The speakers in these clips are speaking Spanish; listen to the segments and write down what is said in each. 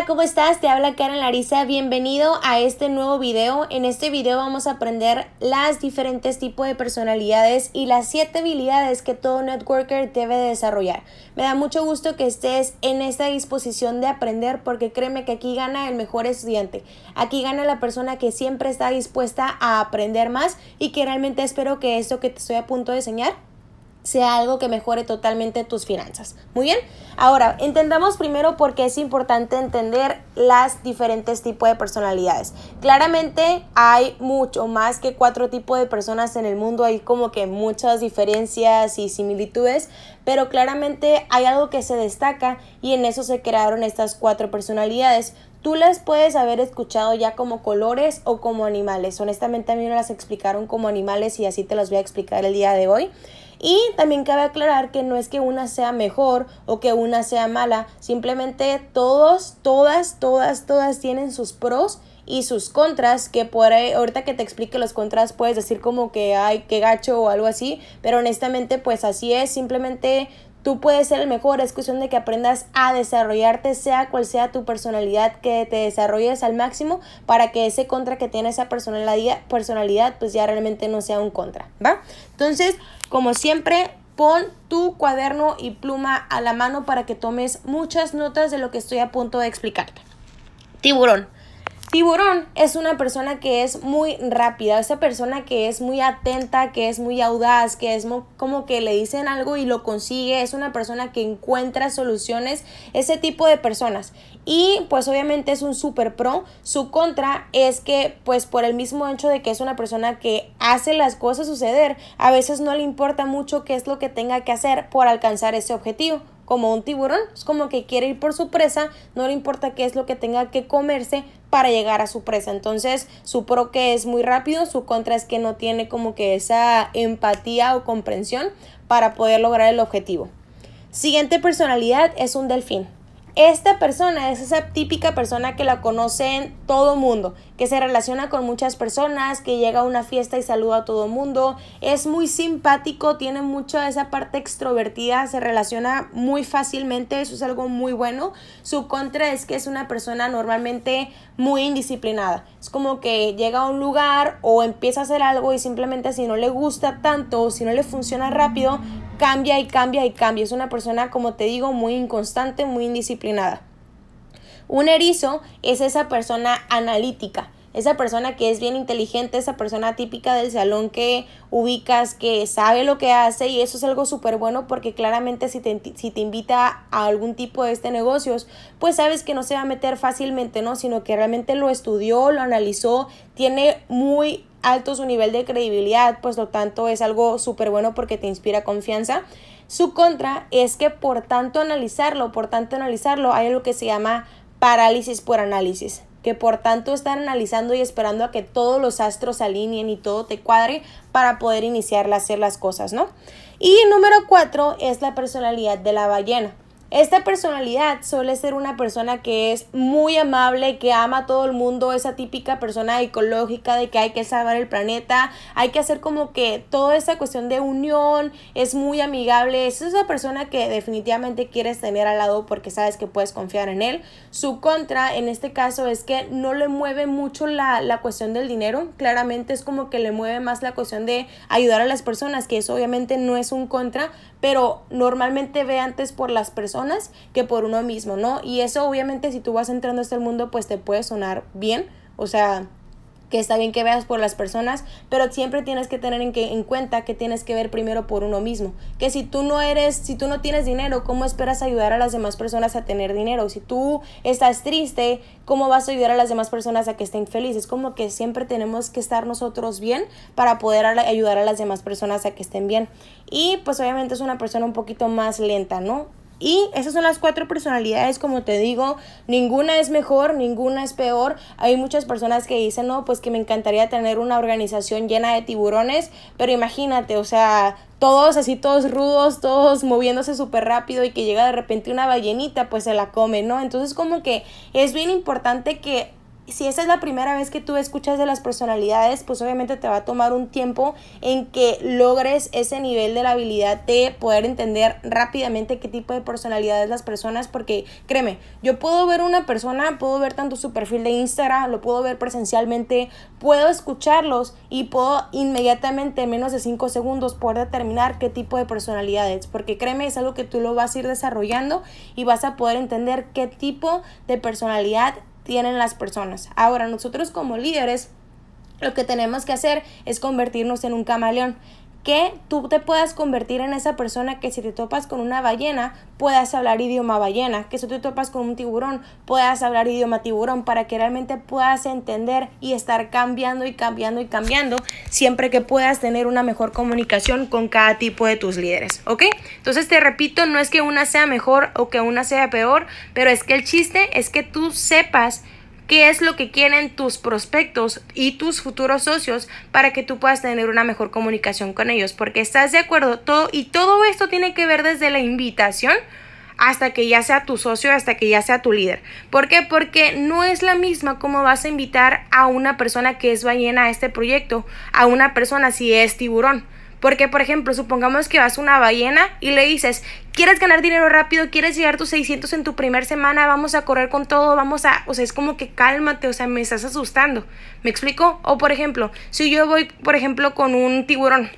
Hola, ¿cómo estás? Te habla Karen Larisa, bienvenido a este nuevo video. En este video vamos a aprender las diferentes tipos de personalidades y las 7 habilidades que todo networker debe desarrollar. Me da mucho gusto que estés en esta disposición de aprender porque créeme que aquí gana el mejor estudiante. Aquí gana la persona que siempre está dispuesta a aprender más y que realmente espero que esto que te estoy a punto de enseñar sea algo que mejore totalmente tus finanzas. Muy bien, ahora entendamos primero por qué es importante entender las diferentes tipos de personalidades. Claramente hay mucho más que cuatro tipos de personas en el mundo, hay como que muchas diferencias y similitudes, pero claramente hay algo que se destaca y en eso se crearon estas cuatro personalidades. Tú las puedes haber escuchado ya como colores o como animales. Honestamente a mí me las explicaron como animales y así te las voy a explicar el día de hoy. Y también cabe aclarar que no es que una sea mejor o que una sea mala, simplemente todos, todas, todas, todas tienen sus pros y sus contras, que por ahí, ahorita que te explique los contras puedes decir como que, hay que gacho o algo así, pero honestamente pues así es, simplemente Tú puedes ser el mejor, es cuestión de que aprendas a desarrollarte, sea cual sea tu personalidad, que te desarrolles al máximo para que ese contra que tiene esa personalidad, personalidad pues ya realmente no sea un contra, ¿va? Entonces, como siempre, pon tu cuaderno y pluma a la mano para que tomes muchas notas de lo que estoy a punto de explicarte. Tiburón. Tiburón es una persona que es muy rápida, esa persona que es muy atenta, que es muy audaz, que es como que le dicen algo y lo consigue, es una persona que encuentra soluciones, ese tipo de personas. Y pues obviamente es un super pro, su contra es que pues por el mismo hecho de que es una persona que hace las cosas suceder, a veces no le importa mucho qué es lo que tenga que hacer por alcanzar ese objetivo como un tiburón. Es como que quiere ir por su presa, no le importa qué es lo que tenga que comerse para llegar a su presa. Entonces, su pro que es muy rápido, su contra es que no tiene como que esa empatía o comprensión para poder lograr el objetivo. Siguiente personalidad es un delfín esta persona es esa típica persona que la conoce en todo mundo, que se relaciona con muchas personas, que llega a una fiesta y saluda a todo mundo, es muy simpático, tiene mucho esa parte extrovertida, se relaciona muy fácilmente, eso es algo muy bueno. Su contra es que es una persona normalmente muy indisciplinada. Es como que llega a un lugar o empieza a hacer algo y simplemente si no le gusta tanto o si no le funciona rápido, cambia y cambia y cambia. Es una persona, como te digo, muy inconstante, muy indisciplinada. Un erizo es esa persona analítica esa persona que es bien inteligente, esa persona típica del salón que ubicas, que sabe lo que hace y eso es algo súper bueno porque claramente si te, si te invita a algún tipo de este negocios, pues sabes que no se va a meter fácilmente, ¿no? Sino que realmente lo estudió, lo analizó, tiene muy alto su nivel de credibilidad, pues lo tanto es algo súper bueno porque te inspira confianza. Su contra es que por tanto analizarlo, por tanto analizarlo, hay algo que se llama parálisis por análisis que por tanto están analizando y esperando a que todos los astros se alineen y todo te cuadre para poder iniciar a hacer las cosas, ¿no? Y número cuatro es la personalidad de la ballena. Esta personalidad suele ser una persona que es muy amable, que ama a todo el mundo, esa típica persona ecológica de que hay que salvar el planeta, hay que hacer como que toda esa cuestión de unión, es muy amigable, es una persona que definitivamente quieres tener al lado porque sabes que puedes confiar en él. Su contra en este caso es que no le mueve mucho la, la cuestión del dinero, claramente es como que le mueve más la cuestión de ayudar a las personas, que eso obviamente no es un contra, pero normalmente ve antes por las personas que por uno mismo, ¿no? Y eso obviamente si tú vas entrando a este mundo pues te puede sonar bien, o sea, que está bien que veas por las personas, pero siempre tienes que tener en, en cuenta que tienes que ver primero por uno mismo, que si tú no eres, si tú no tienes dinero, ¿cómo esperas ayudar a las demás personas a tener dinero? Si tú estás triste, ¿cómo vas a ayudar a las demás personas a que estén felices? Como que siempre tenemos que estar nosotros bien para poder ayudar a las demás personas a que estén bien. Y pues obviamente es una persona un poquito más lenta, ¿no? Y esas son las cuatro personalidades, como te digo, ninguna es mejor, ninguna es peor. Hay muchas personas que dicen, no, pues que me encantaría tener una organización llena de tiburones, pero imagínate, o sea, todos así, todos rudos, todos moviéndose súper rápido y que llega de repente una ballenita, pues se la come, ¿no? Entonces como que es bien importante que si esa es la primera vez que tú escuchas de las personalidades, pues obviamente te va a tomar un tiempo en que logres ese nivel de la habilidad de poder entender rápidamente qué tipo de personalidades las personas, porque créeme, yo puedo ver una persona, puedo ver tanto su perfil de Instagram, lo puedo ver presencialmente, puedo escucharlos y puedo inmediatamente en menos de 5 segundos poder determinar qué tipo de personalidades, porque créeme, es algo que tú lo vas a ir desarrollando y vas a poder entender qué tipo de personalidad tienen las personas. Ahora, nosotros como líderes, lo que tenemos que hacer es convertirnos en un camaleón que tú te puedas convertir en esa persona que si te topas con una ballena puedas hablar idioma ballena, que si te topas con un tiburón puedas hablar idioma tiburón para que realmente puedas entender y estar cambiando y cambiando y cambiando siempre que puedas tener una mejor comunicación con cada tipo de tus líderes, ¿ok? Entonces te repito, no es que una sea mejor o que una sea peor, pero es que el chiste es que tú sepas qué es lo que quieren tus prospectos y tus futuros socios para que tú puedas tener una mejor comunicación con ellos, porque estás de acuerdo todo y todo esto tiene que ver desde la invitación hasta que ya sea tu socio, hasta que ya sea tu líder. ¿Por qué? Porque no es la misma como vas a invitar a una persona que es ballena a este proyecto, a una persona si es tiburón. Porque, por ejemplo, supongamos que vas a una ballena y le dices, quieres ganar dinero rápido, quieres llegar a tus 600 en tu primera semana, vamos a correr con todo, vamos a, o sea, es como que cálmate, o sea, me estás asustando. ¿Me explico? O, por ejemplo, si yo voy, por ejemplo, con un tiburón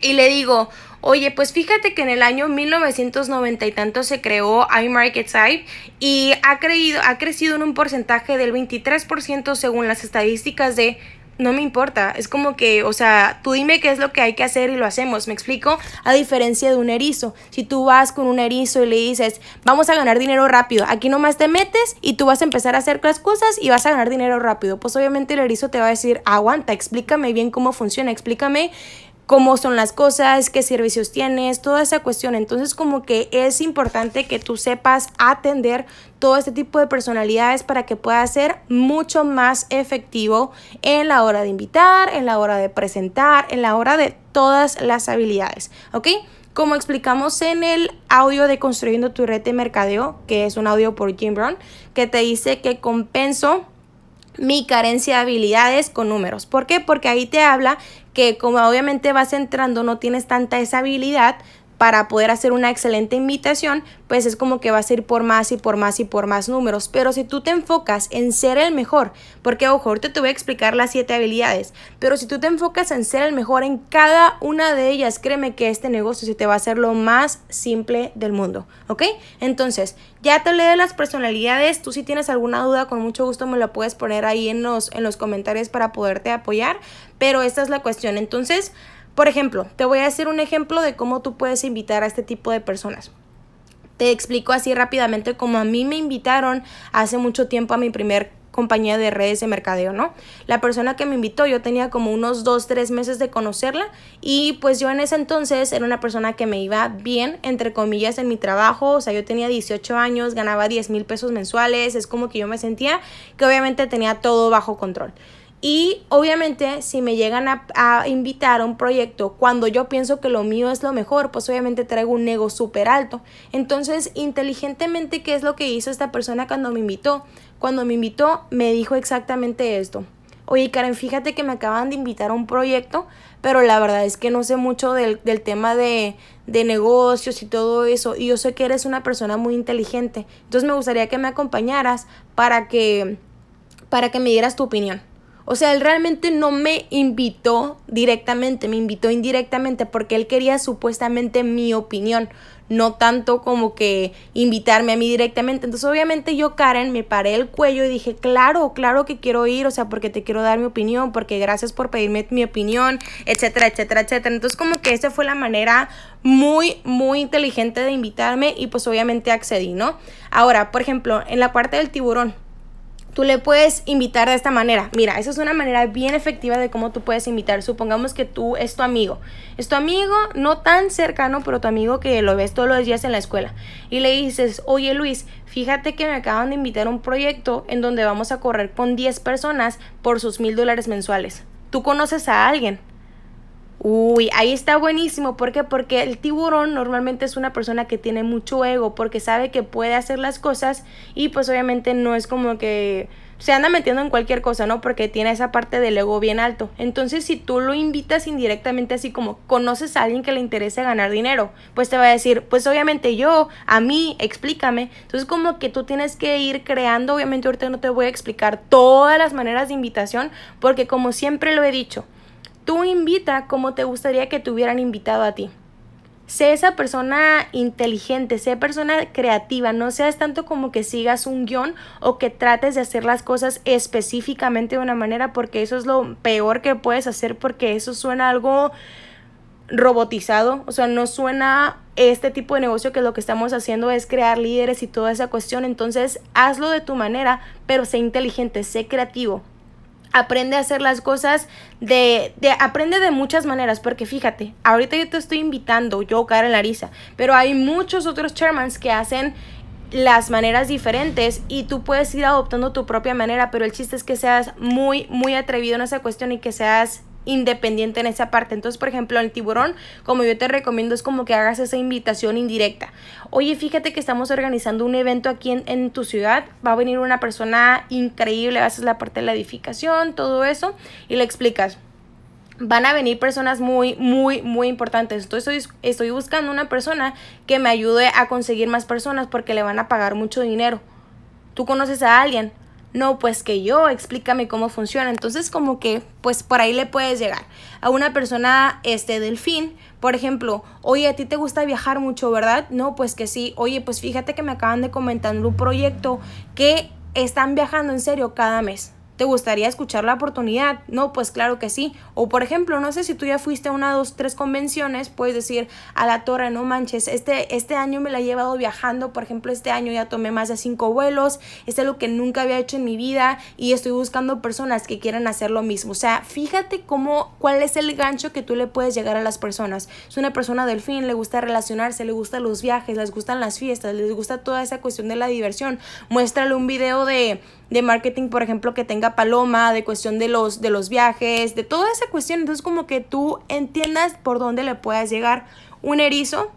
y le digo, oye, pues fíjate que en el año 1990 y tanto se creó iMarketSide y ha, creído, ha crecido en un porcentaje del 23% según las estadísticas de no me importa. Es como que, o sea, tú dime qué es lo que hay que hacer y lo hacemos. ¿Me explico? A diferencia de un erizo. Si tú vas con un erizo y le dices, vamos a ganar dinero rápido, aquí nomás te metes y tú vas a empezar a hacer las cosas y vas a ganar dinero rápido. Pues obviamente el erizo te va a decir, aguanta, explícame bien cómo funciona, explícame cómo son las cosas, qué servicios tienes, toda esa cuestión. Entonces como que es importante que tú sepas atender todo este tipo de personalidades para que puedas ser mucho más efectivo en la hora de invitar, en la hora de presentar, en la hora de todas las habilidades, ¿ok? Como explicamos en el audio de Construyendo tu red de mercadeo, que es un audio por Jim Brown, que te dice que compenso mi carencia de habilidades con números. ¿Por qué? Porque ahí te habla que como obviamente vas entrando no tienes tanta esa habilidad, para poder hacer una excelente invitación, pues es como que vas a ir por más y por más y por más números. Pero si tú te enfocas en ser el mejor, porque ojo, ahorita te voy a explicar las siete habilidades, pero si tú te enfocas en ser el mejor en cada una de ellas, créeme que este negocio se te va a hacer lo más simple del mundo, ¿ok? Entonces, ya te leo las personalidades, tú si tienes alguna duda, con mucho gusto me la puedes poner ahí en los, en los comentarios para poderte apoyar, pero esta es la cuestión. Entonces, por ejemplo, te voy a hacer un ejemplo de cómo tú puedes invitar a este tipo de personas. Te explico así rápidamente como a mí me invitaron hace mucho tiempo a mi primer compañía de redes de mercadeo, ¿no? La persona que me invitó, yo tenía como unos dos, tres meses de conocerla y pues yo en ese entonces era una persona que me iba bien, entre comillas, en mi trabajo, o sea, yo tenía 18 años, ganaba 10 mil pesos mensuales, es como que yo me sentía que obviamente tenía todo bajo control. Y obviamente si me llegan a, invitar a un proyecto cuando yo pienso que lo mío es lo mejor, pues obviamente traigo un ego súper alto. Entonces, inteligentemente, ¿qué es lo que hizo esta persona cuando me invitó? Cuando me invitó, me dijo exactamente esto. Oye, Karen, fíjate que me acaban de invitar a un proyecto, pero la verdad es que no sé mucho del, del tema de, negocios y todo eso. Y yo sé que eres una persona muy inteligente. Entonces me gustaría que me acompañaras para que, para que me dieras tu opinión. O sea, él realmente no me invitó directamente, me invitó indirectamente porque él quería supuestamente mi opinión, no tanto como que invitarme a mí directamente. Entonces, obviamente yo, Karen, me paré el cuello y dije, claro, claro que quiero ir, o sea, porque te quiero dar mi opinión, porque gracias por pedirme mi opinión, etcétera, etcétera, etcétera. Entonces, como que esa fue la manera muy, muy inteligente de invitarme y pues obviamente accedí, ¿no? Ahora, por ejemplo, en la parte del tiburón tú le puedes invitar de esta manera. Mira, esa es una manera bien efectiva de cómo tú puedes invitar. Supongamos que tú es tu amigo. Es tu amigo no tan cercano, pero tu amigo que lo ves todos los días en la escuela. Y le dices, oye Luis, fíjate que me acaban de invitar a un proyecto en donde vamos a correr con 10 personas por sus mil dólares mensuales. Tú conoces a alguien Uy, ahí está buenísimo. ¿Por qué? Porque el tiburón normalmente es una persona que tiene mucho ego, porque sabe que puede hacer las cosas y pues obviamente no es como que se anda metiendo en cualquier cosa, ¿no? Porque tiene esa parte del ego bien alto. Entonces, si tú lo invitas indirectamente así como conoces a alguien que le interese ganar dinero, pues te va a decir, pues obviamente yo, a mí, explícame. Entonces, como que tú tienes que ir creando, obviamente ahorita no te voy a explicar todas las maneras de invitación, porque como siempre lo he dicho, Tú invita como te gustaría que te hubieran invitado a ti. Sé esa persona inteligente, sé persona creativa, no seas tanto como que sigas un guión o que trates de hacer las cosas específicamente de una manera porque eso es lo peor que puedes hacer porque eso suena algo robotizado, o sea, no suena este tipo de negocio que lo que estamos haciendo es crear líderes y toda esa cuestión, entonces hazlo de tu manera, pero sé inteligente, sé creativo, aprende a hacer las cosas de, de, aprende de muchas maneras porque fíjate ahorita yo te estoy invitando yo a la risa pero hay muchos otros chairmans que hacen las maneras diferentes y tú puedes ir adoptando tu propia manera pero el chiste es que seas muy muy atrevido en esa cuestión y que seas independiente en esa parte. Entonces, por ejemplo, el tiburón, como yo te recomiendo, es como que hagas esa invitación indirecta. Oye, fíjate que estamos organizando un evento aquí en, tu ciudad. Va a venir una persona increíble, haces la parte de la edificación, todo eso, y le explicas van a venir personas muy, muy, muy importantes. Entonces estoy, estoy, buscando una persona que me ayude a conseguir más personas porque le van a pagar mucho dinero. Tú conoces a alguien, no, pues que yo, explícame cómo funciona. Entonces como que pues por ahí le puedes llegar. A una persona este delfín, por ejemplo, oye, a ti te gusta viajar mucho, ¿verdad? No, pues que sí. Oye, pues fíjate que me acaban de comentar un proyecto que están viajando en serio cada mes. ¿Te gustaría escuchar la oportunidad? No, pues claro que sí. O por ejemplo, no sé si tú ya fuiste a una, dos, tres convenciones, puedes decir a la torre, no manches, este, este año me la he llevado viajando, por ejemplo, este año ya tomé más de cinco vuelos, es algo que nunca había hecho en mi vida y estoy buscando personas que quieran hacer lo mismo. O sea, fíjate cómo, cuál es el gancho que tú le puedes llegar a las personas. Es una persona del fin, le gusta relacionarse, le gustan los viajes, les gustan las fiestas, les gusta toda esa cuestión de la diversión. Muéstrale un video de, de marketing, por ejemplo, que tenga Paloma, de cuestión de los, de los viajes, de toda esa cuestión. Entonces como que tú entiendas por dónde le puedas llegar un erizo.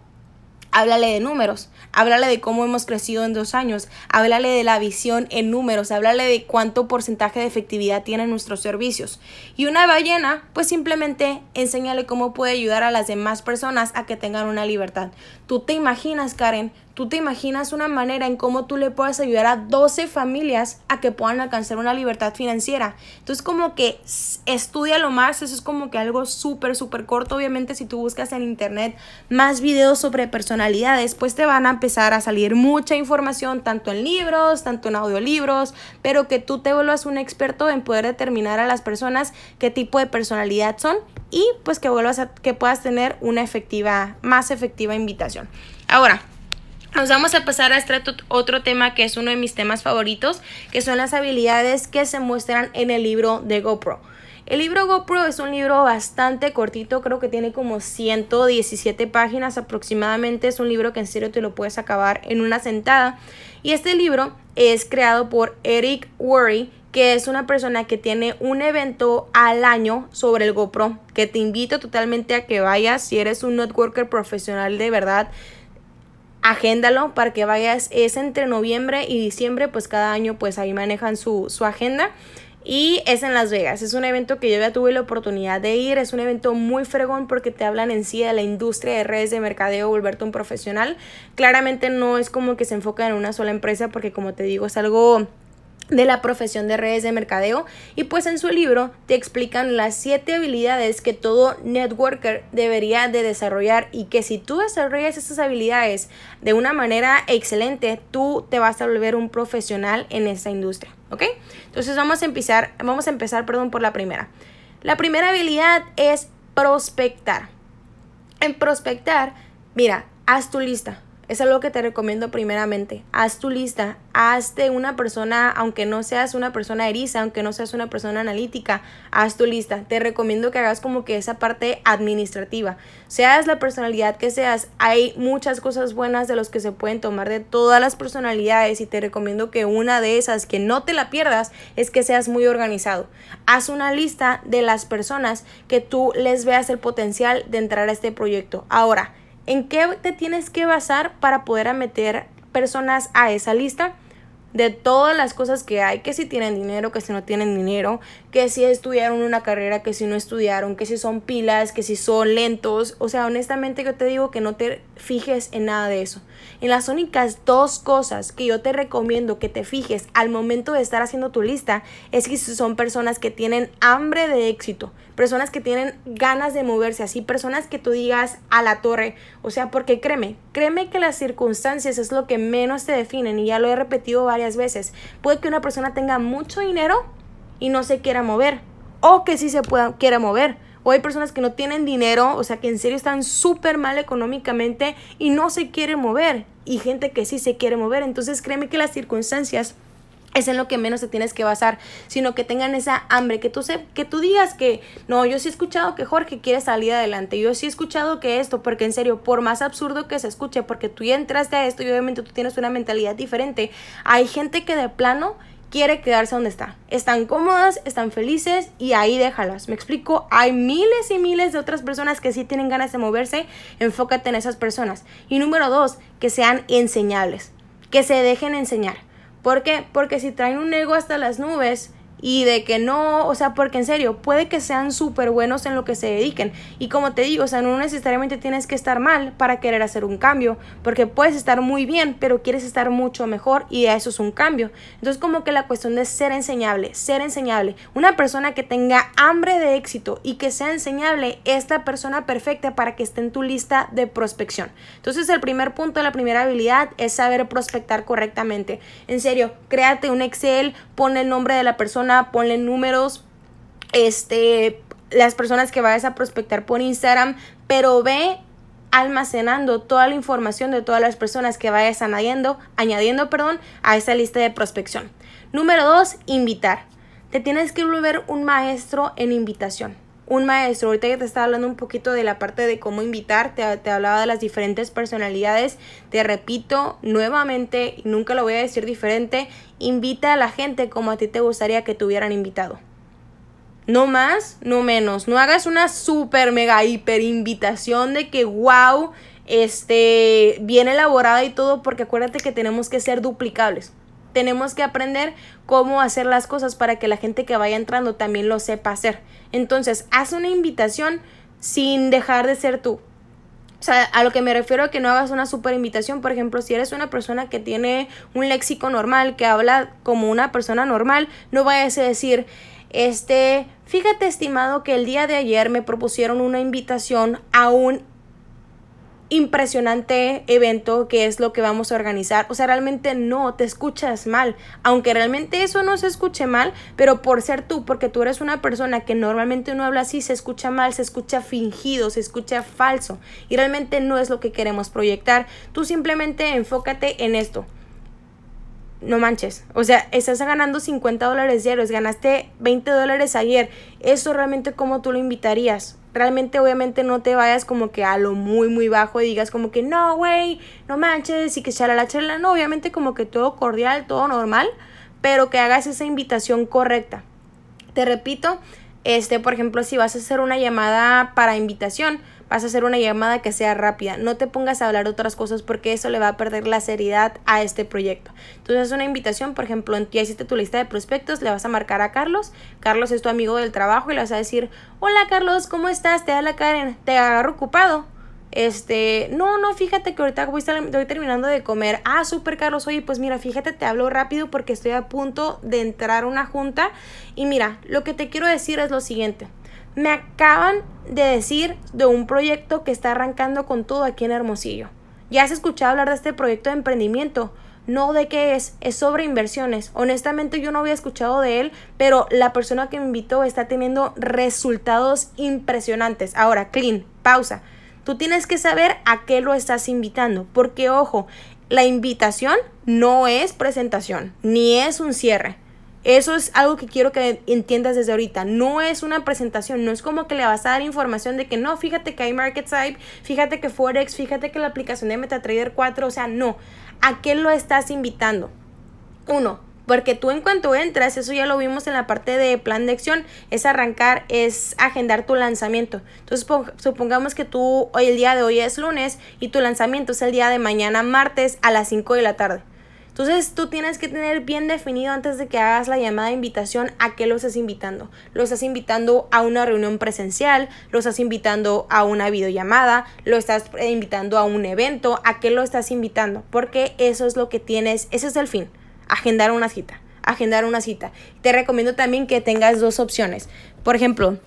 Háblale de números, háblale de cómo hemos crecido en dos años, háblale de la visión en números, háblale de cuánto porcentaje de efectividad tienen nuestros servicios. Y una ballena, pues simplemente enséñale cómo puede ayudar a las demás personas a que tengan una libertad. Tú te imaginas, Karen, tú te imaginas una manera en cómo tú le puedas ayudar a 12 familias a que puedan alcanzar una libertad financiera. Entonces, como que estudia lo más, eso es como que algo súper, súper corto. Obviamente, si tú buscas en internet más videos sobre personalidades, pues te van a empezar a salir mucha información, tanto en libros, tanto en audiolibros, pero que tú te vuelvas un experto en poder determinar a las personas qué tipo de personalidad son y pues que vuelvas a que puedas tener una efectiva, más efectiva invitación. Ahora, nos vamos a pasar a este otro tema que es uno de mis temas favoritos, que son las habilidades que se muestran en el libro de GoPro. El libro GoPro es un libro bastante cortito, creo que tiene como 117 páginas aproximadamente, es un libro que en serio te lo puedes acabar en una sentada. Y este libro es creado por Eric Worry, que es una persona que tiene un evento al año sobre el GoPro, que te invito totalmente a que vayas, si eres un networker profesional de verdad, agéndalo para que vayas, es entre noviembre y diciembre, pues cada año pues ahí manejan su, su agenda. Y es en Las Vegas, es un evento que yo ya tuve la oportunidad de ir, es un evento muy fregón porque te hablan en sí de la industria de redes de mercadeo, volverte un profesional. Claramente no es como que se enfoca en una sola empresa porque como te digo es algo de la profesión de redes de mercadeo y pues en su libro te explican las 7 habilidades que todo networker debería de desarrollar y que si tú desarrollas estas habilidades de una manera excelente tú te vas a volver un profesional en esta industria, ¿ok? Entonces vamos a empezar, vamos a empezar, perdón, por la primera. La primera habilidad es prospectar. En prospectar, mira, haz tu lista, es algo que te recomiendo primeramente. Haz tu lista, hazte una persona, aunque no seas una persona eriza, aunque no seas una persona analítica, haz tu lista. Te recomiendo que hagas como que esa parte administrativa. Seas la personalidad que seas, hay muchas cosas buenas de los que se pueden tomar de todas las personalidades y te recomiendo que una de esas, que no te la pierdas, es que seas muy organizado. Haz una lista de las personas que tú les veas el potencial de entrar a este proyecto. Ahora, ¿En qué te tienes que basar para poder meter personas a esa lista? de todas las cosas que hay, que si tienen dinero, que si no tienen dinero, que si estudiaron una carrera, que si no estudiaron, que si son pilas, que si son lentos. O sea, honestamente yo te digo que no te fijes en nada de eso. En las únicas dos cosas que yo te recomiendo que te fijes al momento de estar haciendo tu lista es que son personas que tienen hambre de éxito, personas que tienen ganas de moverse, así personas que tú digas a la torre, o sea, porque créeme, créeme que las circunstancias es lo que menos te definen y ya lo he repetido varias veces. Puede que una persona tenga mucho dinero y no se quiera mover o que sí se pueda, quiera mover o hay personas que no tienen dinero, o sea, que en serio están súper mal económicamente y no se quieren mover, y gente que sí se quiere mover. Entonces créeme que las circunstancias es en lo que menos te tienes que basar, sino que tengan esa hambre, que tú, se, que tú digas que, no, yo sí he escuchado que Jorge quiere salir adelante, yo sí he escuchado que esto, porque en serio, por más absurdo que se escuche, porque tú ya entraste a esto y obviamente tú tienes una mentalidad diferente, hay gente que de plano quiere quedarse donde está. Están cómodas, están felices y ahí déjalas. Me explico, hay miles y miles de otras personas que sí tienen ganas de moverse, enfócate en esas personas. Y número dos, que sean enseñables, que se dejen enseñar. ¿Por qué? Porque si traen un ego hasta las nubes, y de que no, o sea, porque en serio, puede que sean súper buenos en lo que se dediquen. Y como te digo, o sea, no necesariamente tienes que estar mal para querer hacer un cambio, porque puedes estar muy bien, pero quieres estar mucho mejor y eso es un cambio. Entonces, como que la cuestión de ser enseñable, ser enseñable. Una persona que tenga hambre de éxito y que sea enseñable esta persona perfecta para que esté en tu lista de prospección. Entonces, el primer punto, la primera habilidad es saber prospectar correctamente. En serio, créate un Excel, pon el nombre de la persona ponle números, este, las personas que vayas a prospectar por Instagram, pero ve almacenando toda la información de todas las personas que vayas añadiendo, añadiendo perdón, a esa lista de prospección. Número dos, invitar. Te tienes que volver un maestro en invitación un maestro, ahorita que te estaba hablando un poquito de la parte de cómo invitar, te, hablaba de las diferentes personalidades, te repito nuevamente, nunca lo voy a decir diferente, invita a la gente como a ti te gustaría que te hubieran invitado. No más, no menos. No hagas una super mega hiper invitación de que wow, este, bien elaborada y todo, porque acuérdate que tenemos que ser duplicables tenemos que aprender cómo hacer las cosas para que la gente que vaya entrando también lo sepa hacer. Entonces, haz una invitación sin dejar de ser tú. O sea, a lo que me refiero a que no hagas una super invitación, por ejemplo, si eres una persona que tiene un léxico normal, que habla como una persona normal, no vayas a decir, este, fíjate estimado que el día de ayer me propusieron una invitación a un impresionante evento que es lo que vamos a organizar. O sea, realmente no, te escuchas mal. Aunque realmente eso no se escuche mal, pero por ser tú, porque tú eres una persona que normalmente uno habla así, se escucha mal, se escucha fingido, se escucha falso. Y realmente no es lo que queremos proyectar. Tú simplemente enfócate en esto. No manches, o sea, estás ganando 50 dólares diarios, ganaste 20 dólares ayer. Eso realmente cómo tú lo invitarías realmente obviamente no te vayas como que a lo muy muy bajo y digas como que no, güey, no manches y que charla la charla, no, obviamente como que todo cordial, todo normal, pero que hagas esa invitación correcta. Te repito, este, por ejemplo, si vas a hacer una llamada para invitación, vas a hacer una llamada que sea rápida. No te pongas a hablar otras cosas porque eso le va a perder la seriedad a este proyecto. Entonces, una invitación, por ejemplo, ya hiciste tu lista de prospectos, le vas a marcar a Carlos. Carlos es tu amigo del trabajo y le vas a decir, hola Carlos, ¿cómo estás? Te da la Karen, te agarro ocupado. Este, no, no, fíjate que ahorita voy, estoy terminando de comer. Ah, súper, Carlos. Oye, pues mira, fíjate, te hablo rápido porque estoy a punto de entrar a una junta. Y mira, lo que te quiero decir es lo siguiente. Me acaban de decir de un proyecto que está arrancando con todo aquí en Hermosillo. Ya has escuchado hablar de este proyecto de emprendimiento. No de qué es, es sobre inversiones. Honestamente yo no había escuchado de él, pero la persona que me invitó está teniendo resultados impresionantes. Ahora, clean, pausa. Tú tienes que saber a qué lo estás invitando, porque ojo, la invitación no es presentación, ni es un cierre. Eso es algo que quiero que entiendas desde ahorita. No es una presentación, no es como que le vas a dar información de que no, fíjate que hay market fíjate que Forex, fíjate que la aplicación de MetaTrader 4, o sea, no. ¿A qué lo estás invitando? Uno, porque tú en cuanto entras, eso ya lo vimos en la parte de plan de acción, es arrancar, es agendar tu lanzamiento. Entonces supongamos que tú hoy el día de hoy es lunes y tu lanzamiento es el día de mañana martes a las 5 de la tarde. Entonces tú tienes que tener bien definido antes de que hagas la llamada de invitación a qué lo estás invitando. Lo estás invitando a una reunión presencial, lo estás invitando a una videollamada, lo estás eh, invitando a un evento, a qué lo estás invitando, porque eso es lo que tienes, ese es el fin, agendar una cita, agendar una cita. Te recomiendo también que tengas dos opciones. Por ejemplo,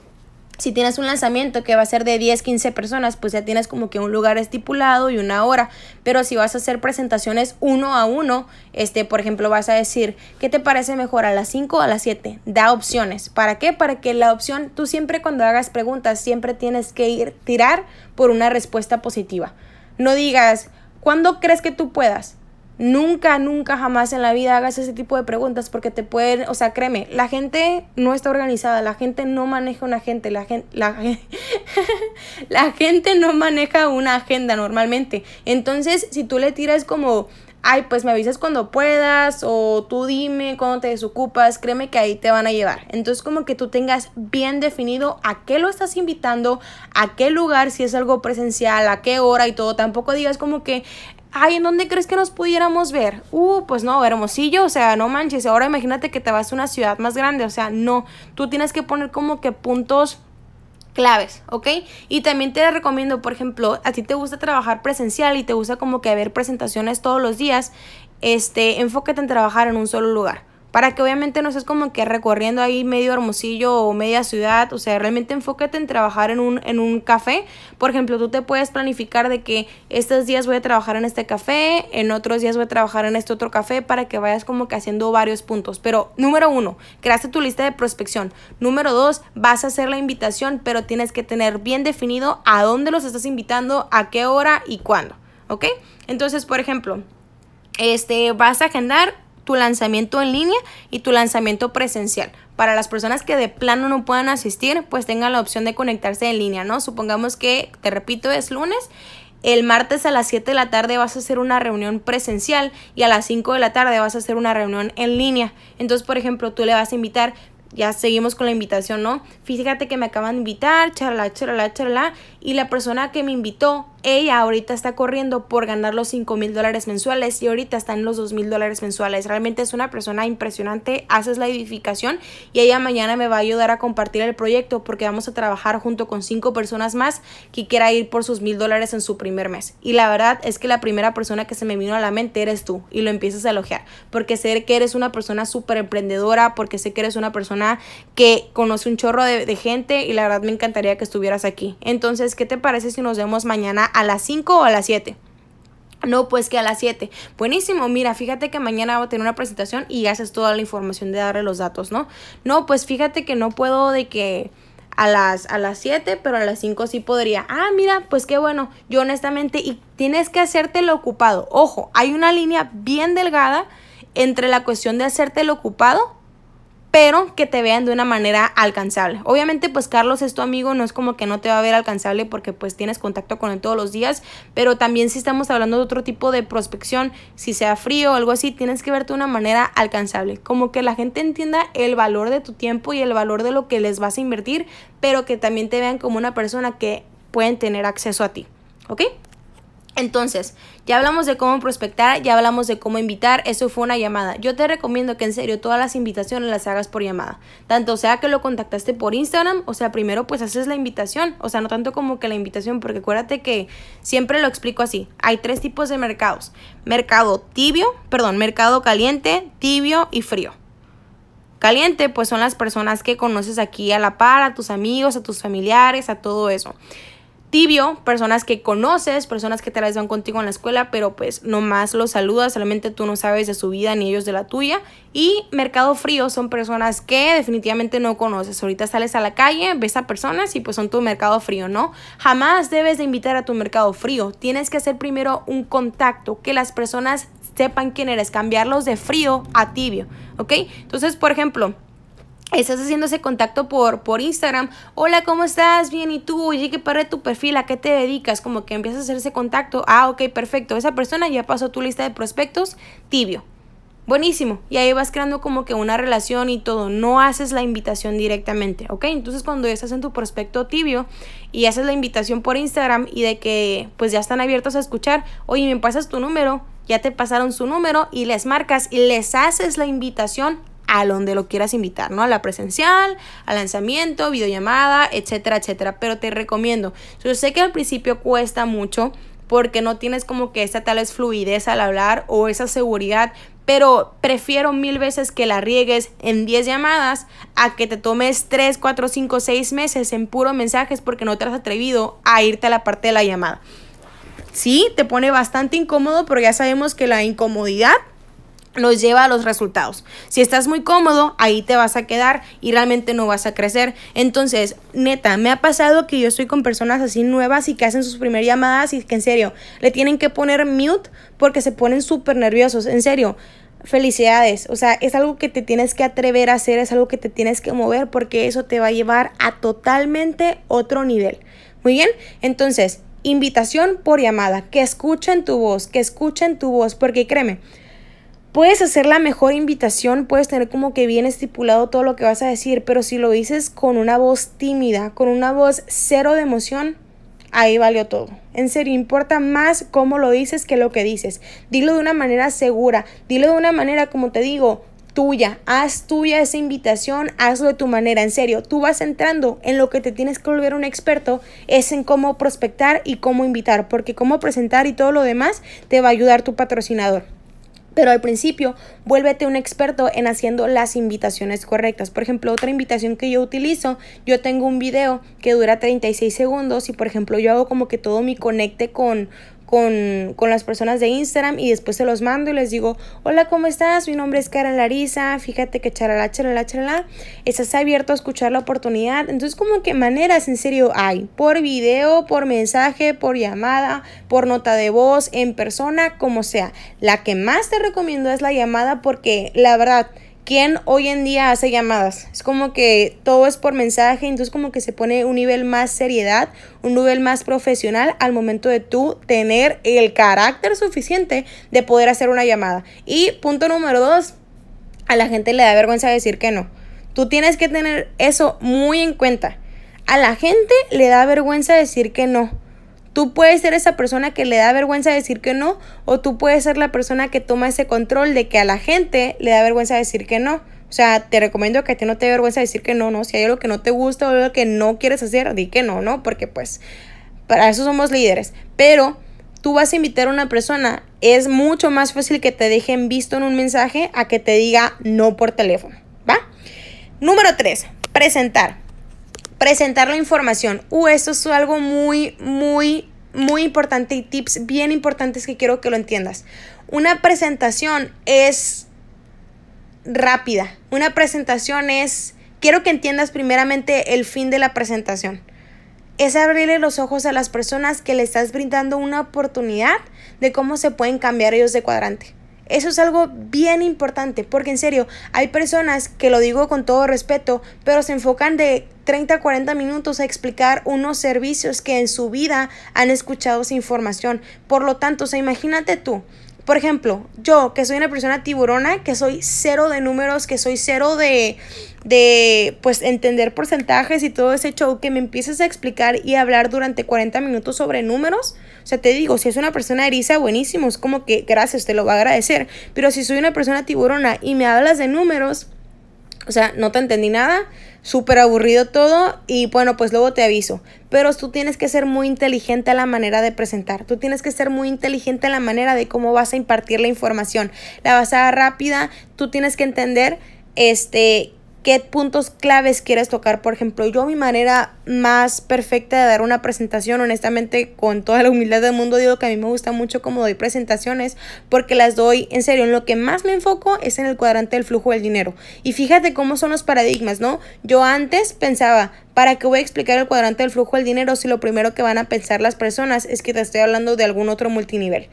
si tienes un lanzamiento que va a ser de 10, 15 personas, pues ya tienes como que un lugar estipulado y una hora. Pero si vas a hacer presentaciones uno a uno, este, por ejemplo, vas a decir, ¿qué te parece mejor a las 5 o a las 7? Da opciones. ¿Para qué? Para que la opción, tú siempre cuando hagas preguntas, siempre tienes que ir tirar por una respuesta positiva. No digas, ¿cuándo crees que tú puedas? Nunca, nunca, jamás en la vida hagas ese tipo de preguntas porque te pueden, o sea, créeme, la gente no está organizada, la gente no maneja una gente, la gente, la, gente no maneja una agenda normalmente. Entonces, si tú le tiras como, ay, pues me avisas cuando puedas o tú dime cuando te desocupas, créeme que ahí te van a llevar. Entonces como que tú tengas bien definido a qué lo estás invitando, a qué lugar, si es algo presencial, a qué hora y todo. Tampoco digas como que, ay, ¿en dónde crees que nos pudiéramos ver? Uh, pues no, Hermosillo, o sea, no manches, ahora imagínate que te vas a una ciudad más grande, o sea, no, tú tienes que poner como que puntos claves, ¿ok? Y también te recomiendo, por ejemplo, a ti te gusta trabajar presencial y te gusta como que ver presentaciones todos los días, este, enfócate en trabajar en un solo lugar para que obviamente no seas como que recorriendo ahí medio hermosillo o media ciudad, o sea, realmente enfócate en trabajar en un, café, por ejemplo, tú te puedes planificar de que estos días voy a trabajar en este café, en otros días voy a trabajar en este otro café, para que vayas como que haciendo varios puntos, pero número uno, creaste tu lista de prospección, número dos, vas a hacer la invitación, pero tienes que tener bien definido a dónde los estás invitando, a qué hora y cuándo, ¿ok? Entonces, por ejemplo, este, vas a agendar tu lanzamiento en línea y tu lanzamiento presencial. Para las personas que de plano no puedan asistir, pues tengan la opción de conectarse en línea, ¿no? Supongamos que, te repito, es lunes el martes a las 7 de la tarde vas a hacer una reunión presencial y a las 5 de la tarde vas a hacer una reunión en línea. Entonces, por ejemplo, tú le vas a invitar, ya seguimos con la invitación, ¿no? Fíjate que me acaban de invitar, charla, charla, charla, y la persona que me invitó ella ahorita está corriendo por ganar los 5 mil dólares mensuales y ahorita está en los 2 mil dólares mensuales. Realmente es una persona impresionante, haces la edificación y ella mañana me va a ayudar a compartir el proyecto porque vamos a trabajar junto con 5 personas más que quiera ir por sus mil dólares en su primer mes. Y la verdad es que la primera persona que se me vino a la mente eres tú y lo empiezas a elogiar porque sé que eres una persona súper emprendedora, porque sé que eres una persona que conoce un chorro de gente y la verdad me encantaría que estuvieras aquí. Entonces, ¿qué te parece si nos vemos mañana? a las 5 o a las 7. No, pues que a las 7. Buenísimo, mira, fíjate que mañana voy a tener una presentación y haces toda la información de darle los datos, ¿no? No, pues fíjate que no puedo de que a las, a las 7, pero a las 5 sí podría. Ah, mira, pues qué bueno. Yo honestamente, y tienes que hacerte lo ocupado. Ojo, hay una línea bien delgada entre la cuestión de hacerte lo ocupado pero que te vean de una manera alcanzable. Obviamente, pues Carlos es tu amigo, no es como que no te va a ver alcanzable porque pues tienes contacto con él todos los días, pero también si estamos hablando de otro tipo de prospección, si sea frío o algo así, tienes que verte de una manera alcanzable, como que la gente entienda el valor de tu tiempo y el valor de lo que les vas a invertir, pero que también te vean como una persona que pueden tener acceso a ti, ¿ok? Entonces, ya hablamos de cómo prospectar, ya hablamos de cómo invitar, eso fue una llamada. Yo te recomiendo que en serio todas las invitaciones las hagas por llamada. Tanto sea que lo contactaste por Instagram, o sea, primero pues haces la invitación, o sea, no tanto como que la invitación, porque acuérdate que siempre lo explico así. Hay tres tipos de mercados. Mercado tibio, perdón, mercado caliente, tibio y frío. Caliente pues son las personas que conoces aquí a la par, a tus amigos, a tus familiares, a todo eso tibio, personas que conoces, personas que tal vez van contigo en la escuela, pero pues nomás los saludas, solamente tú no sabes de su vida ni ellos de la tuya. Y mercado frío son personas que definitivamente no conoces. Ahorita sales a la calle, ves a personas y pues son tu mercado frío, ¿no? Jamás debes de invitar a tu mercado frío. Tienes que hacer primero un contacto, que las personas sepan quién eres, cambiarlos de frío a tibio, ¿ok? Entonces, por ejemplo, estás haciendo ese contacto por, por Instagram, hola, ¿cómo estás? Bien, ¿y tú? Oye, ¿qué de tu perfil? ¿A qué te dedicas? Como que empiezas a hacer ese contacto, ah, ok, perfecto, esa persona ya pasó tu lista de prospectos, tibio. Buenísimo, y ahí vas creando como que una relación y todo, no haces la invitación directamente, ¿ok? Entonces cuando ya estás en tu prospecto tibio y haces la invitación por Instagram y de que pues ya están abiertos a escuchar, oye, me pasas tu número, ya te pasaron su número y les marcas y les haces la invitación a donde lo quieras invitar, ¿no? A la presencial, al lanzamiento, videollamada, etcétera, etcétera. Pero te recomiendo, yo sé que al principio cuesta mucho porque no tienes como que esa tal vez fluidez al hablar o esa seguridad, pero prefiero mil veces que la riegues en 10 llamadas a que te tomes 3, 4, 5, 6 meses en puro mensajes porque no te has atrevido a irte a la parte de la llamada. Sí, te pone bastante incómodo, pero ya sabemos que la incomodidad los lleva a los resultados. Si estás muy cómodo, ahí te vas a quedar y realmente no vas a crecer. Entonces, neta, me ha pasado que yo estoy con personas así nuevas y que hacen sus primeras llamadas y que en serio, le tienen que poner mute porque se ponen súper nerviosos. En serio, felicidades. O sea, es algo que te tienes que atrever a hacer, es algo que te tienes que mover porque eso te va a llevar a totalmente otro nivel. Muy bien, entonces, invitación por llamada, que escuchen tu voz, que escuchen tu voz, porque créeme, puedes hacer la mejor invitación, puedes tener como que bien estipulado todo lo que vas a decir, pero si lo dices con una voz tímida, con una voz cero de emoción, ahí valió todo. En serio, importa más cómo lo dices que lo que dices. Dilo de una manera segura, dilo de una manera, como te digo, tuya. Haz tuya esa invitación, hazlo de tu manera. En serio, tú vas entrando en lo que te tienes que volver un experto, es en cómo prospectar y cómo invitar, porque cómo presentar y todo lo demás te va a ayudar tu patrocinador. Pero al principio, vuélvete un experto en haciendo las invitaciones correctas. Por ejemplo, otra invitación que yo utilizo, yo tengo un video que dura 36 segundos y por ejemplo yo hago como que todo mi conecte con, con, las personas de Instagram y después se los mando y les digo, hola, ¿cómo estás? Mi nombre es cara Larisa, fíjate que charalá, charalá, charalá, estás abierto a escuchar la oportunidad. Entonces, como que maneras en serio hay, por video, por mensaje, por llamada, por nota de voz, en persona, como sea. La que más te recomiendo es la llamada porque la verdad, ¿Quién hoy en día hace llamadas? Es como que todo es por mensaje, entonces como que se pone un nivel más seriedad, un nivel más profesional al momento de tú tener el carácter suficiente de poder hacer una llamada. Y punto número dos, a la gente le da vergüenza decir que no. Tú tienes que tener eso muy en cuenta. A la gente le da vergüenza decir que no. Tú puedes ser esa persona que le da vergüenza decir que no o tú puedes ser la persona que toma ese control de que a la gente le da vergüenza decir que no. O sea, te recomiendo que a ti no te dé vergüenza decir que no, no. Si hay algo que no te gusta o algo que no quieres hacer, di que no, ¿no? Porque pues para eso somos líderes. Pero tú vas a invitar a una persona, es mucho más fácil que te dejen visto en un mensaje a que te diga no por teléfono, ¿va? Número 3, presentar presentar la información. Uh, esto es algo muy, muy, muy importante y tips bien importantes que quiero que lo entiendas. Una presentación es rápida. Una presentación es... Quiero que entiendas primeramente el fin de la presentación. Es abrirle los ojos a las personas que le estás brindando una oportunidad de cómo se pueden cambiar ellos de cuadrante. Eso es algo bien importante, porque en serio, hay personas que lo digo con todo respeto, pero se enfocan de 30, a 40 minutos a explicar unos servicios que en su vida han escuchado esa información. Por lo tanto, o sea, imagínate tú, por ejemplo, yo que soy una persona tiburona, que soy cero de números, que soy cero de, de pues entender porcentajes y todo ese show, que me empieces a explicar y hablar durante 40 minutos sobre números. O sea, te digo, si es una persona eriza, buenísimo, es como que gracias, te lo va a agradecer. Pero si soy una persona tiburona y me hablas de números, o sea, no te entendí nada, súper aburrido todo y bueno, pues luego te aviso. Pero tú tienes que ser muy inteligente a la manera de presentar, tú tienes que ser muy inteligente a la manera de cómo vas a impartir la información. La vas a dar rápida, tú tienes que entender este qué puntos claves quieres tocar. Por ejemplo, yo mi manera más perfecta de dar una presentación, honestamente, con toda la humildad del mundo, digo que a mí me gusta mucho cómo doy presentaciones, porque las doy en serio. En lo que más me enfoco es en el cuadrante del flujo del dinero. Y fíjate cómo son los paradigmas, ¿no? Yo antes pensaba, ¿Para qué voy a explicar el cuadrante del flujo del dinero si lo primero que van a pensar las personas es que te estoy hablando de algún otro multinivel?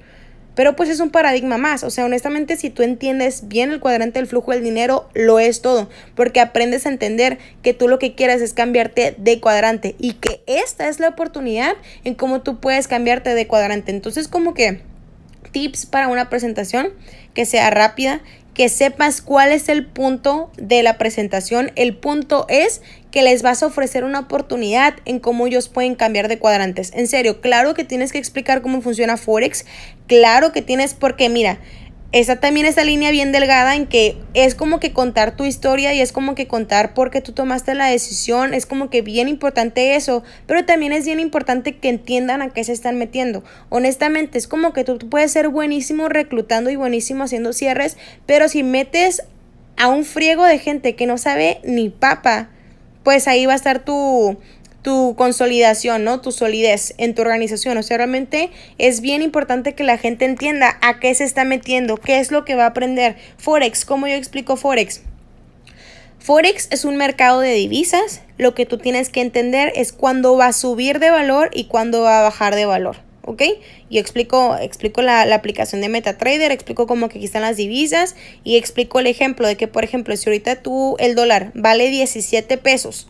Pero pues es un paradigma más, o sea, honestamente si tú entiendes bien el cuadrante del flujo del dinero, lo es todo, porque aprendes a entender que tú lo que quieres es cambiarte de cuadrante y que esta es la oportunidad en cómo tú puedes cambiarte de cuadrante. Entonces como que tips para una presentación que sea rápida, que sepas cuál es el punto de la presentación. El punto es que les vas a ofrecer una oportunidad en cómo ellos pueden cambiar de cuadrantes. En serio, claro que tienes que explicar cómo funciona Forex. Claro que tienes, porque mira, esa también esa línea bien delgada en que es como que contar tu historia y es como que contar por qué tú tomaste la decisión, es como que bien importante eso, pero también es bien importante que entiendan a qué se están metiendo. Honestamente, es como que tú puedes ser buenísimo reclutando y buenísimo haciendo cierres, pero si metes a un friego de gente que no sabe ni papa, pues ahí va a estar tu tu consolidación, ¿no? Tu solidez en tu organización. O sea, realmente es bien importante que la gente entienda a qué se está metiendo, qué es lo que va a aprender. Forex, ¿cómo yo explico Forex? Forex es un mercado de divisas. Lo que tú tienes que entender es cuándo va a subir de valor y cuándo va a bajar de valor. ¿ok? Y explico, explico la, la, aplicación de MetaTrader, explico cómo que aquí están las divisas y explico el ejemplo de que, por ejemplo, si ahorita tú el dólar vale 17 pesos,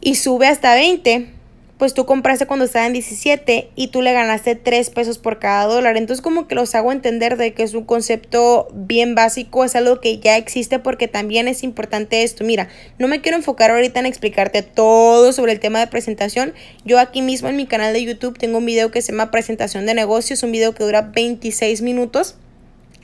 y sube hasta 20, pues tú compraste cuando estaba en 17 y tú le ganaste 3 pesos por cada dólar. Entonces como que los hago entender de que es un concepto bien básico, es algo que ya existe porque también es importante esto. Mira, no me quiero enfocar ahorita en explicarte todo sobre el tema de presentación. Yo aquí mismo en mi canal de YouTube tengo un video que se llama Presentación de negocios, un video que dura 26 minutos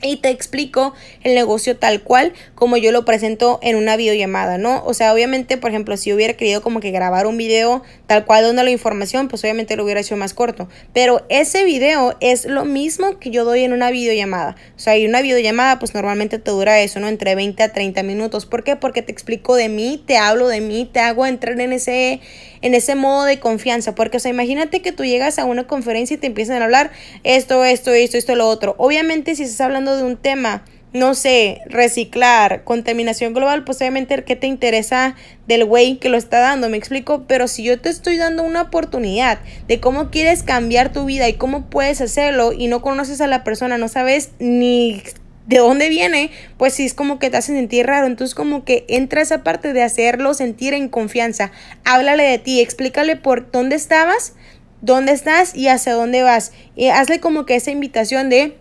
y te explico el negocio tal cual como yo lo presento en una videollamada, ¿no? O sea, obviamente, por ejemplo, si hubiera querido como que grabar un video tal cual donde la información, pues obviamente lo hubiera hecho más corto. Pero ese video es lo mismo que yo doy en una videollamada. O sea, y una videollamada pues normalmente te dura eso, ¿no? Entre 20 a 30 minutos. ¿Por qué? Porque te explico de mí, te hablo de mí, te hago entrar en ese en ese modo de confianza, porque o sea, imagínate que tú llegas a una conferencia y te empiezan a hablar esto, esto, esto, esto, lo otro. Obviamente si estás hablando de un tema no sé, reciclar, contaminación global, pues obviamente ¿qué te interesa del güey que lo está dando, me explico, pero si yo te estoy dando una oportunidad de cómo quieres cambiar tu vida y cómo puedes hacerlo y no conoces a la persona, no sabes ni de dónde viene, pues sí es como que te hace sentir raro. Entonces como que entra esa parte de hacerlo sentir en confianza. Háblale de ti, explícale por dónde estabas, dónde estás y hacia dónde vas. Y hazle como que esa invitación de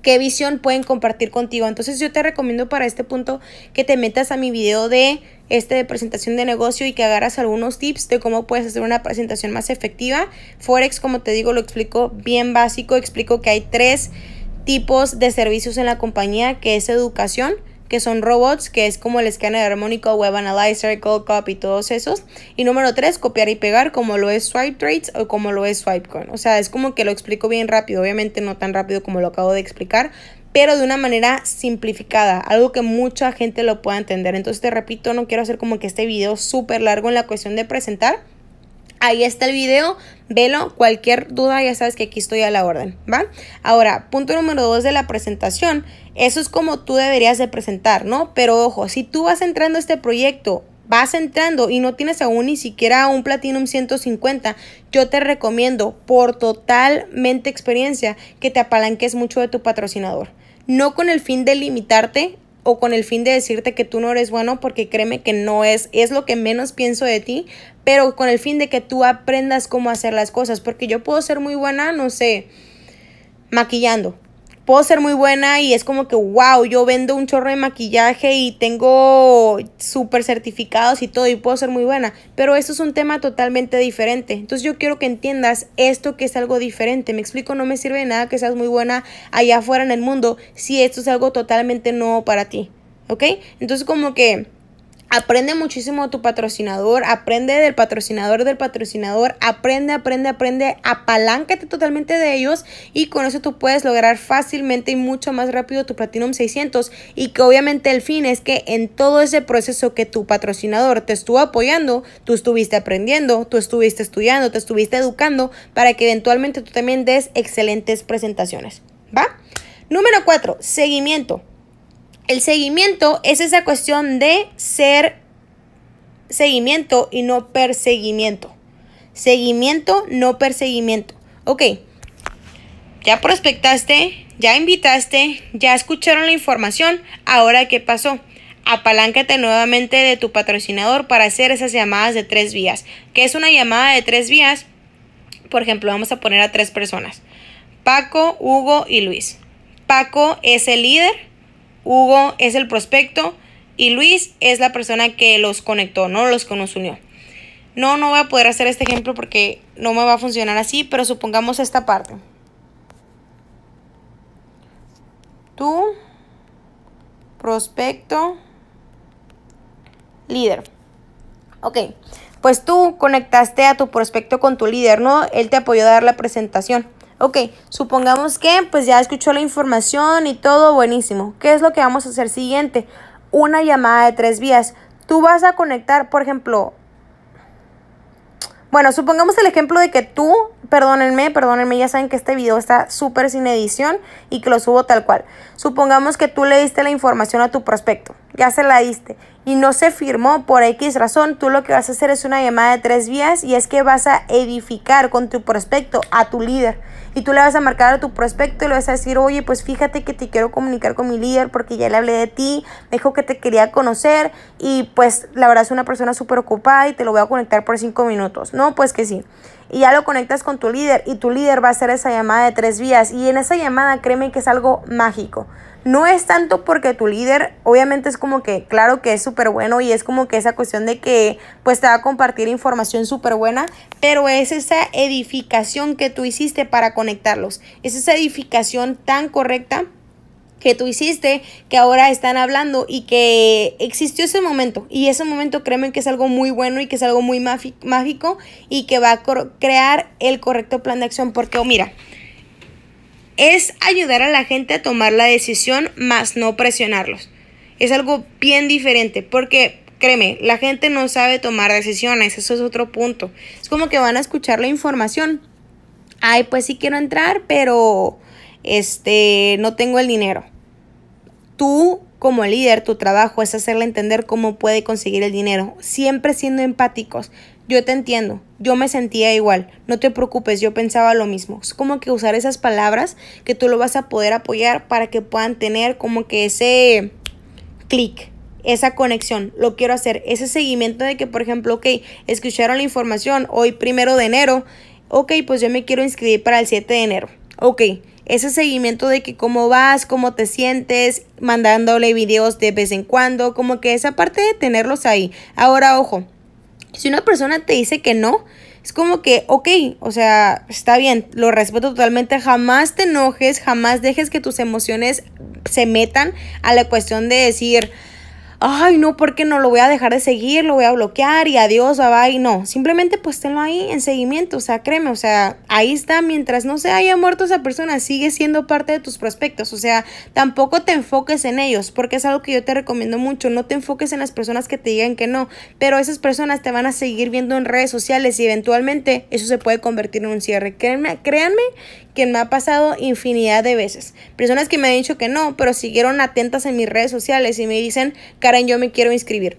qué visión pueden compartir contigo. Entonces yo te recomiendo para este punto que te metas a mi video de este de presentación de negocio y que agarras algunos tips de cómo puedes hacer una presentación más efectiva. Forex, como te digo, lo explico bien básico, explico que hay tres tipos de servicios en la compañía, que es educación, que son robots, que es como el escáner armónico, web analyzer, call y todos esos. Y número tres, copiar y pegar, como lo es Swipe Trades o como lo es SwipeCoin. O sea, es como que lo explico bien rápido, obviamente no tan rápido como lo acabo de explicar, pero de una manera simplificada, algo que mucha gente lo pueda entender. Entonces te repito, no quiero hacer como que este video súper largo en la cuestión de presentar ahí está el video, velo, cualquier duda ya sabes que aquí estoy a la orden, ¿va? Ahora, punto número dos de la presentación, eso es como tú deberías de presentar, ¿no? Pero ojo, si tú vas entrando a este proyecto vas entrando y no tienes aún ni siquiera un Platinum 150, yo te recomiendo por totalmente experiencia que te apalanques mucho de tu patrocinador. No con el fin de limitarte o con el fin de decirte que tú no eres bueno, porque créeme que no es, es lo que menos pienso de ti, pero con el fin de que tú aprendas cómo hacer las cosas, porque yo puedo ser muy buena, no sé, maquillando, puedo ser muy buena y es como que, wow, yo vendo un chorro de maquillaje y tengo super certificados y todo y puedo ser muy buena. Pero esto es un tema totalmente diferente. Entonces yo quiero que entiendas esto que es algo diferente. Me explico, no me sirve de nada que seas muy buena allá afuera en el mundo si esto es algo totalmente nuevo para ti. ¿Ok? Entonces como que Aprende muchísimo de tu patrocinador, aprende del patrocinador del patrocinador, aprende, aprende, aprende, apaláncate totalmente de ellos y con eso tú puedes lograr fácilmente y mucho más rápido tu Platinum 600 y que obviamente el fin es que en todo ese proceso que tu patrocinador te estuvo apoyando, tú estuviste aprendiendo, tú estuviste estudiando, te estuviste educando para que eventualmente tú también des excelentes presentaciones, ¿va? Número 4, seguimiento el seguimiento es esa cuestión de ser seguimiento y no perseguimiento. Seguimiento, no perseguimiento. Ok, ya prospectaste, ya invitaste, ya escucharon la información. Ahora, ¿qué pasó? apaláncate nuevamente de tu patrocinador para hacer esas llamadas de tres vías. ¿Qué es una llamada de tres vías? Por ejemplo, vamos a poner a tres personas. Paco, Hugo y Luis. Paco es el líder Hugo es el prospecto y Luis es la persona que los conectó, no los que nos unió. No, no voy a poder hacer este ejemplo porque no me va a funcionar así, pero supongamos esta parte. Tú, prospecto, líder. Ok, pues tú conectaste a tu prospecto con tu líder, ¿no? Él te apoyó a dar la presentación. Ok, supongamos que pues ya escuchó la información y todo buenísimo. ¿Qué es lo que vamos a hacer siguiente? Una llamada de tres vías. Tú vas a conectar, por ejemplo, bueno, supongamos el ejemplo de que tú, perdónenme, perdónenme, ya saben que este video está súper sin edición y que lo subo tal cual. Supongamos que tú le diste la información a tu prospecto ya se la diste y no se firmó por X razón, tú lo que vas a hacer es una llamada de tres vías y es que vas a edificar con tu prospecto a tu líder. Y tú le vas a marcar a tu prospecto y le vas a decir, oye, pues fíjate que te quiero comunicar con mi líder porque ya le hablé de ti, dijo que te quería conocer y pues la verdad es una persona súper ocupada y te lo voy a conectar por cinco minutos. No, pues que sí. Y ya lo conectas con tu líder y tu líder va a hacer esa llamada de tres vías y en esa llamada créeme que es algo mágico no es tanto porque tu líder, obviamente es como que, claro que es súper bueno y es como que esa cuestión de que pues te va a compartir información súper buena, pero es esa edificación que tú hiciste para conectarlos, es esa edificación tan correcta que tú hiciste, que ahora están hablando y que existió ese momento. Y ese momento créeme que es algo muy bueno y que es algo muy mágico y que va a crear el correcto plan de acción. Porque, oh, mira, es ayudar a la gente a tomar la decisión, más no presionarlos. Es algo bien diferente, porque créeme, la gente no sabe tomar decisiones, eso es otro punto. Es como que van a escuchar la información. Ay, pues sí quiero entrar, pero este no tengo el dinero. Tú como líder, tu trabajo es hacerle entender cómo puede conseguir el dinero, siempre siendo empáticos, yo te entiendo, yo me sentía igual, no te preocupes, yo pensaba lo mismo. Es como que usar esas palabras que tú lo vas a poder apoyar para que puedan tener como que ese clic, esa conexión, lo quiero hacer, ese seguimiento de que, por ejemplo, ok, escucharon la información hoy primero de enero, ok, pues yo me quiero inscribir para el 7 de enero, ok. Ese seguimiento de que cómo vas, cómo te sientes, mandándole videos de vez en cuando, como que esa parte de tenerlos ahí. Ahora, ojo, si una persona te dice que no, es como que, ok, o sea, está bien, lo respeto totalmente, jamás te enojes, jamás dejes que tus emociones se metan a la cuestión de decir, ay, no, porque no lo voy a dejar de seguir, lo voy a bloquear y adiós, bye bye. No, simplemente pues tenlo ahí en seguimiento, o sea, créeme, o sea, ahí está, mientras no se haya muerto esa persona, sigue siendo parte de tus prospectos, o sea, tampoco te enfoques en ellos, porque es algo que yo te recomiendo mucho, no te enfoques en las personas que te digan que no, pero esas personas te van a seguir viendo en redes sociales y eventualmente eso se puede convertir en un cierre. Créanme, créanme que me ha pasado infinidad de veces. Personas que me han dicho que no, pero siguieron atentas en mis redes sociales y me dicen, Karen, yo me quiero inscribir.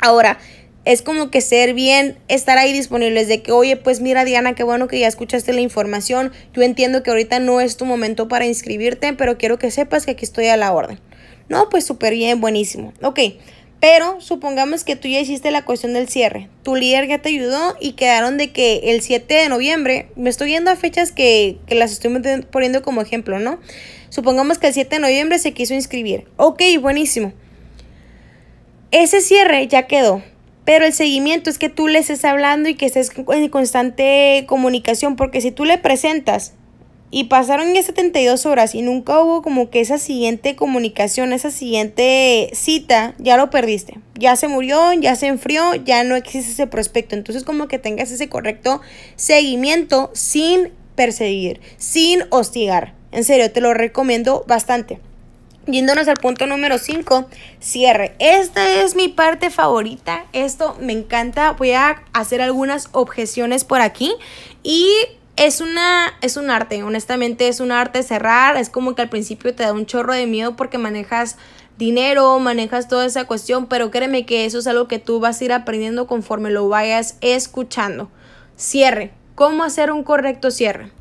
Ahora, es como que ser bien, estar ahí disponibles de que, oye, pues mira Diana, qué bueno que ya escuchaste la información, yo entiendo que ahorita no es tu momento para inscribirte, pero quiero que sepas que aquí estoy a la orden. No, pues súper bien, buenísimo. Ok, pero supongamos que tú ya hiciste la cuestión del cierre, tu líder ya te ayudó y quedaron de que el 7 de noviembre, me estoy yendo a fechas que, que las estoy poniendo como ejemplo, ¿no? Supongamos que el 7 de noviembre se quiso inscribir. Ok, buenísimo ese cierre ya quedó. Pero el seguimiento es que tú le estés hablando y que estés en constante comunicación, porque si tú le presentas y pasaron ya 72 horas y nunca hubo como que esa siguiente comunicación, esa siguiente cita, ya lo perdiste. Ya se murió, ya se enfrió, ya no existe ese prospecto. Entonces como que tengas ese correcto seguimiento sin perseguir, sin hostigar. En serio, te lo recomiendo bastante. Yéndonos al punto número 5, cierre. Esta es mi parte favorita. Esto me encanta. Voy a hacer algunas objeciones por aquí. Y es una es un arte, honestamente es un arte cerrar, es como que al principio te da un chorro de miedo porque manejas dinero, manejas toda esa cuestión, pero créeme que eso es algo que tú vas a ir aprendiendo conforme lo vayas escuchando. Cierre, ¿cómo hacer un correcto cierre?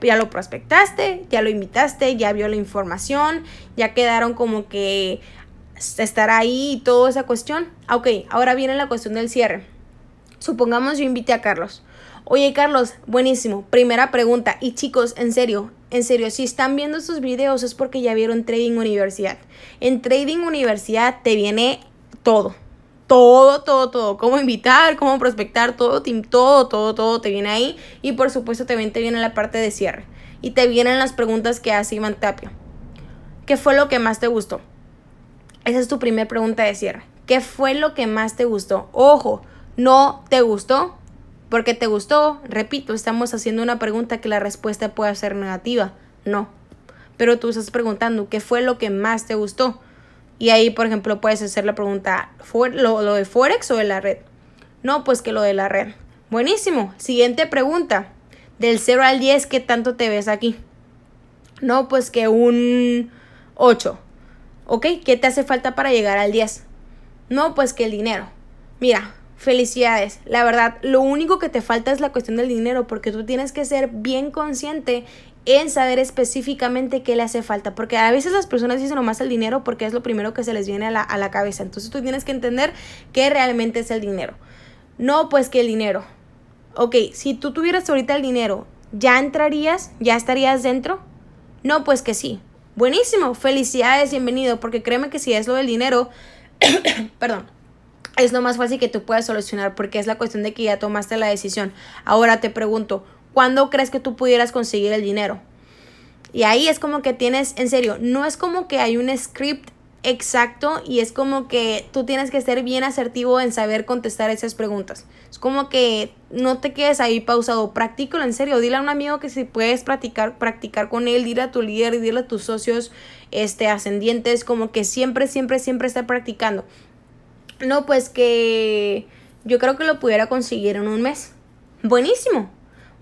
Ya, lo prospectaste, ya lo invitaste, ya vio la información, ya quedaron como que estar ahí y toda esa cuestión. Ah, ok, ahora viene la cuestión del cierre. Supongamos yo invité a Carlos. Oye Carlos, buenísimo. Primera pregunta. Y chicos, en serio, en serio, si están viendo estos videos es porque ya vieron Trading Universidad. En Trading Universidad te viene todo todo, todo, todo. Cómo invitar, cómo prospectar, todo, todo, todo, todo te viene ahí. Y por supuesto también te viene la parte de cierre. Y te vienen las preguntas que hace Iván Tapia. ¿Qué fue lo que más te gustó? Esa es tu primera pregunta de cierre. ¿Qué fue lo que más te gustó? Ojo, no te gustó porque te gustó. Repito, estamos haciendo una pregunta que la respuesta puede ser negativa. No. Pero tú estás preguntando, ¿qué fue lo que más te gustó? Y ahí, por ejemplo, puedes hacer la pregunta, ¿lo, lo de Forex o de la red? No, pues que lo de la red. Buenísimo. Siguiente pregunta. Del 0 al 10, ¿qué tanto te ves aquí? No, pues que un 8. ¿Ok? ¿Qué te hace falta para llegar al 10? No, pues que el dinero. Mira, felicidades. La verdad, lo único que te falta es la cuestión del dinero porque tú tienes que ser bien consciente en saber específicamente qué le hace falta, porque a veces las personas dicen nomás el dinero porque es lo primero que se les viene a la, cabeza, entonces tú tienes que entender qué realmente es el dinero. No, pues que el dinero. Ok, si tú tuvieras ahorita el dinero, ¿ya entrarías? ¿Ya estarías dentro? No, pues que sí. Buenísimo, felicidades, bienvenido, porque créeme que si es lo del dinero, perdón, es lo más fácil que tú puedas solucionar, porque es la cuestión de que ya tomaste la decisión. Ahora te pregunto, ¿Cuándo crees que tú pudieras conseguir el dinero? Y ahí es como que tienes, en serio, no es como que hay un script exacto y es como que tú tienes que ser bien asertivo en saber contestar esas preguntas. Es como que no te quedes ahí pausado, practícalo en serio, dile a un amigo que si puedes practicar, practicar con él, dile a tu líder, dile a tus socios este, ascendientes, como que siempre, siempre, siempre está practicando. No, pues que yo creo que lo pudiera conseguir en un mes. Buenísimo,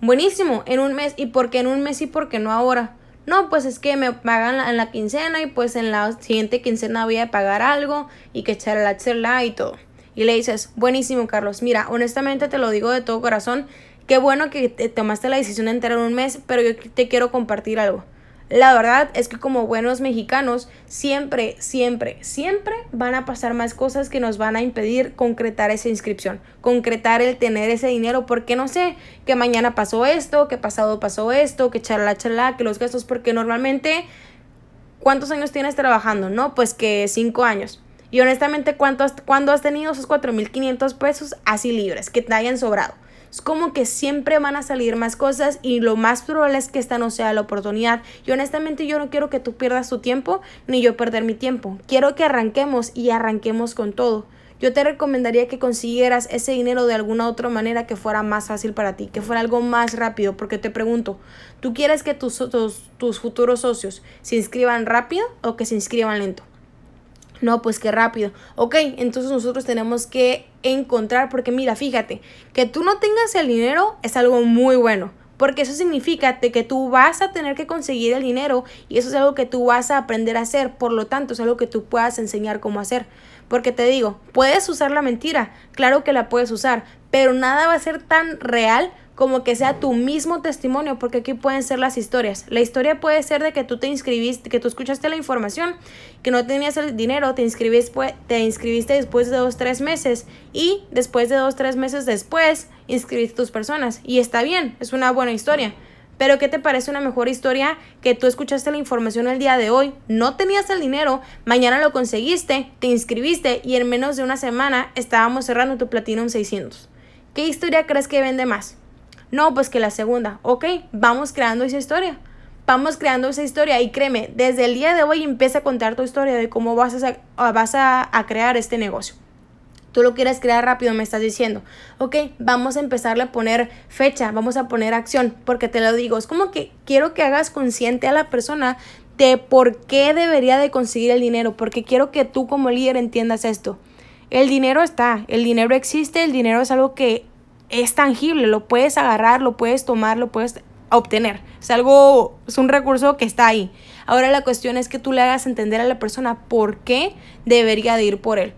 Buenísimo, en un mes. ¿Y por qué en un mes y por qué no ahora? No, pues es que me pagan en la quincena y pues en la siguiente quincena voy a pagar algo y que charla, charla y todo. Y le dices, buenísimo Carlos, mira, honestamente te lo digo de todo corazón, qué bueno que te tomaste la decisión de entrar en un mes, pero yo te quiero compartir algo. La verdad es que como buenos mexicanos, siempre, siempre, siempre van a pasar más cosas que nos van a impedir concretar esa inscripción, concretar el tener ese dinero, porque no sé, que mañana pasó esto, que pasado pasó esto, que charla, charla, que los gastos, porque normalmente, ¿cuántos años tienes trabajando? No, pues que cinco años. Y honestamente, ¿cuánto has, ¿cuándo has tenido esos 4.500 pesos así libres, que te hayan sobrado? Es como que siempre van a salir más cosas y lo más probable es que esta no sea la oportunidad. Y honestamente yo no quiero que tú pierdas tu tiempo ni yo perder mi tiempo. Quiero que arranquemos y arranquemos con todo. Yo te recomendaría que consiguieras ese dinero de alguna otra manera que fuera más fácil para ti, que fuera algo más rápido, porque te pregunto, ¿tú quieres que tus, tus, tus futuros socios se inscriban rápido o que se inscriban lento? No, pues qué rápido. Ok, entonces nosotros tenemos que encontrar, porque mira, fíjate, que tú no tengas el dinero es algo muy bueno, porque eso significa que tú vas a tener que conseguir el dinero y eso es algo que tú vas a aprender a hacer, por lo tanto es algo que tú puedas enseñar cómo hacer. Porque te digo, puedes usar la mentira, claro que la puedes usar, pero nada va a ser tan real como que sea tu mismo testimonio, porque aquí pueden ser las historias. La historia puede ser de que tú te inscribiste, que tú escuchaste la información, que no tenías el dinero, te inscribiste, te inscribiste después de dos, tres meses y después de dos, tres meses después inscribiste tus personas. Y está bien, es una buena historia. Pero ¿qué te parece una mejor historia que tú escuchaste la información el día de hoy? No tenías el dinero, mañana lo conseguiste, te inscribiste y en menos de una semana estábamos cerrando tu platino en 600. ¿Qué historia crees que vende más? No, pues que la segunda. Ok, vamos creando esa historia. Vamos creando esa historia y créeme, desde el día de hoy empieza a contar tu historia de cómo vas a, ah, vas a, crear este negocio tú lo quieres crear rápido, me estás diciendo, ok, vamos a empezarle a poner fecha, vamos a poner acción, porque te lo digo, es como que quiero que hagas consciente a la persona de por qué debería de conseguir el dinero, porque quiero que tú como líder entiendas esto. El dinero está, el dinero existe, el dinero es algo que es tangible, lo puedes agarrar, lo puedes tomar, lo puedes obtener. Es algo, es un recurso que está ahí. Ahora la cuestión es que tú le hagas entender a la persona por qué debería de ir por él.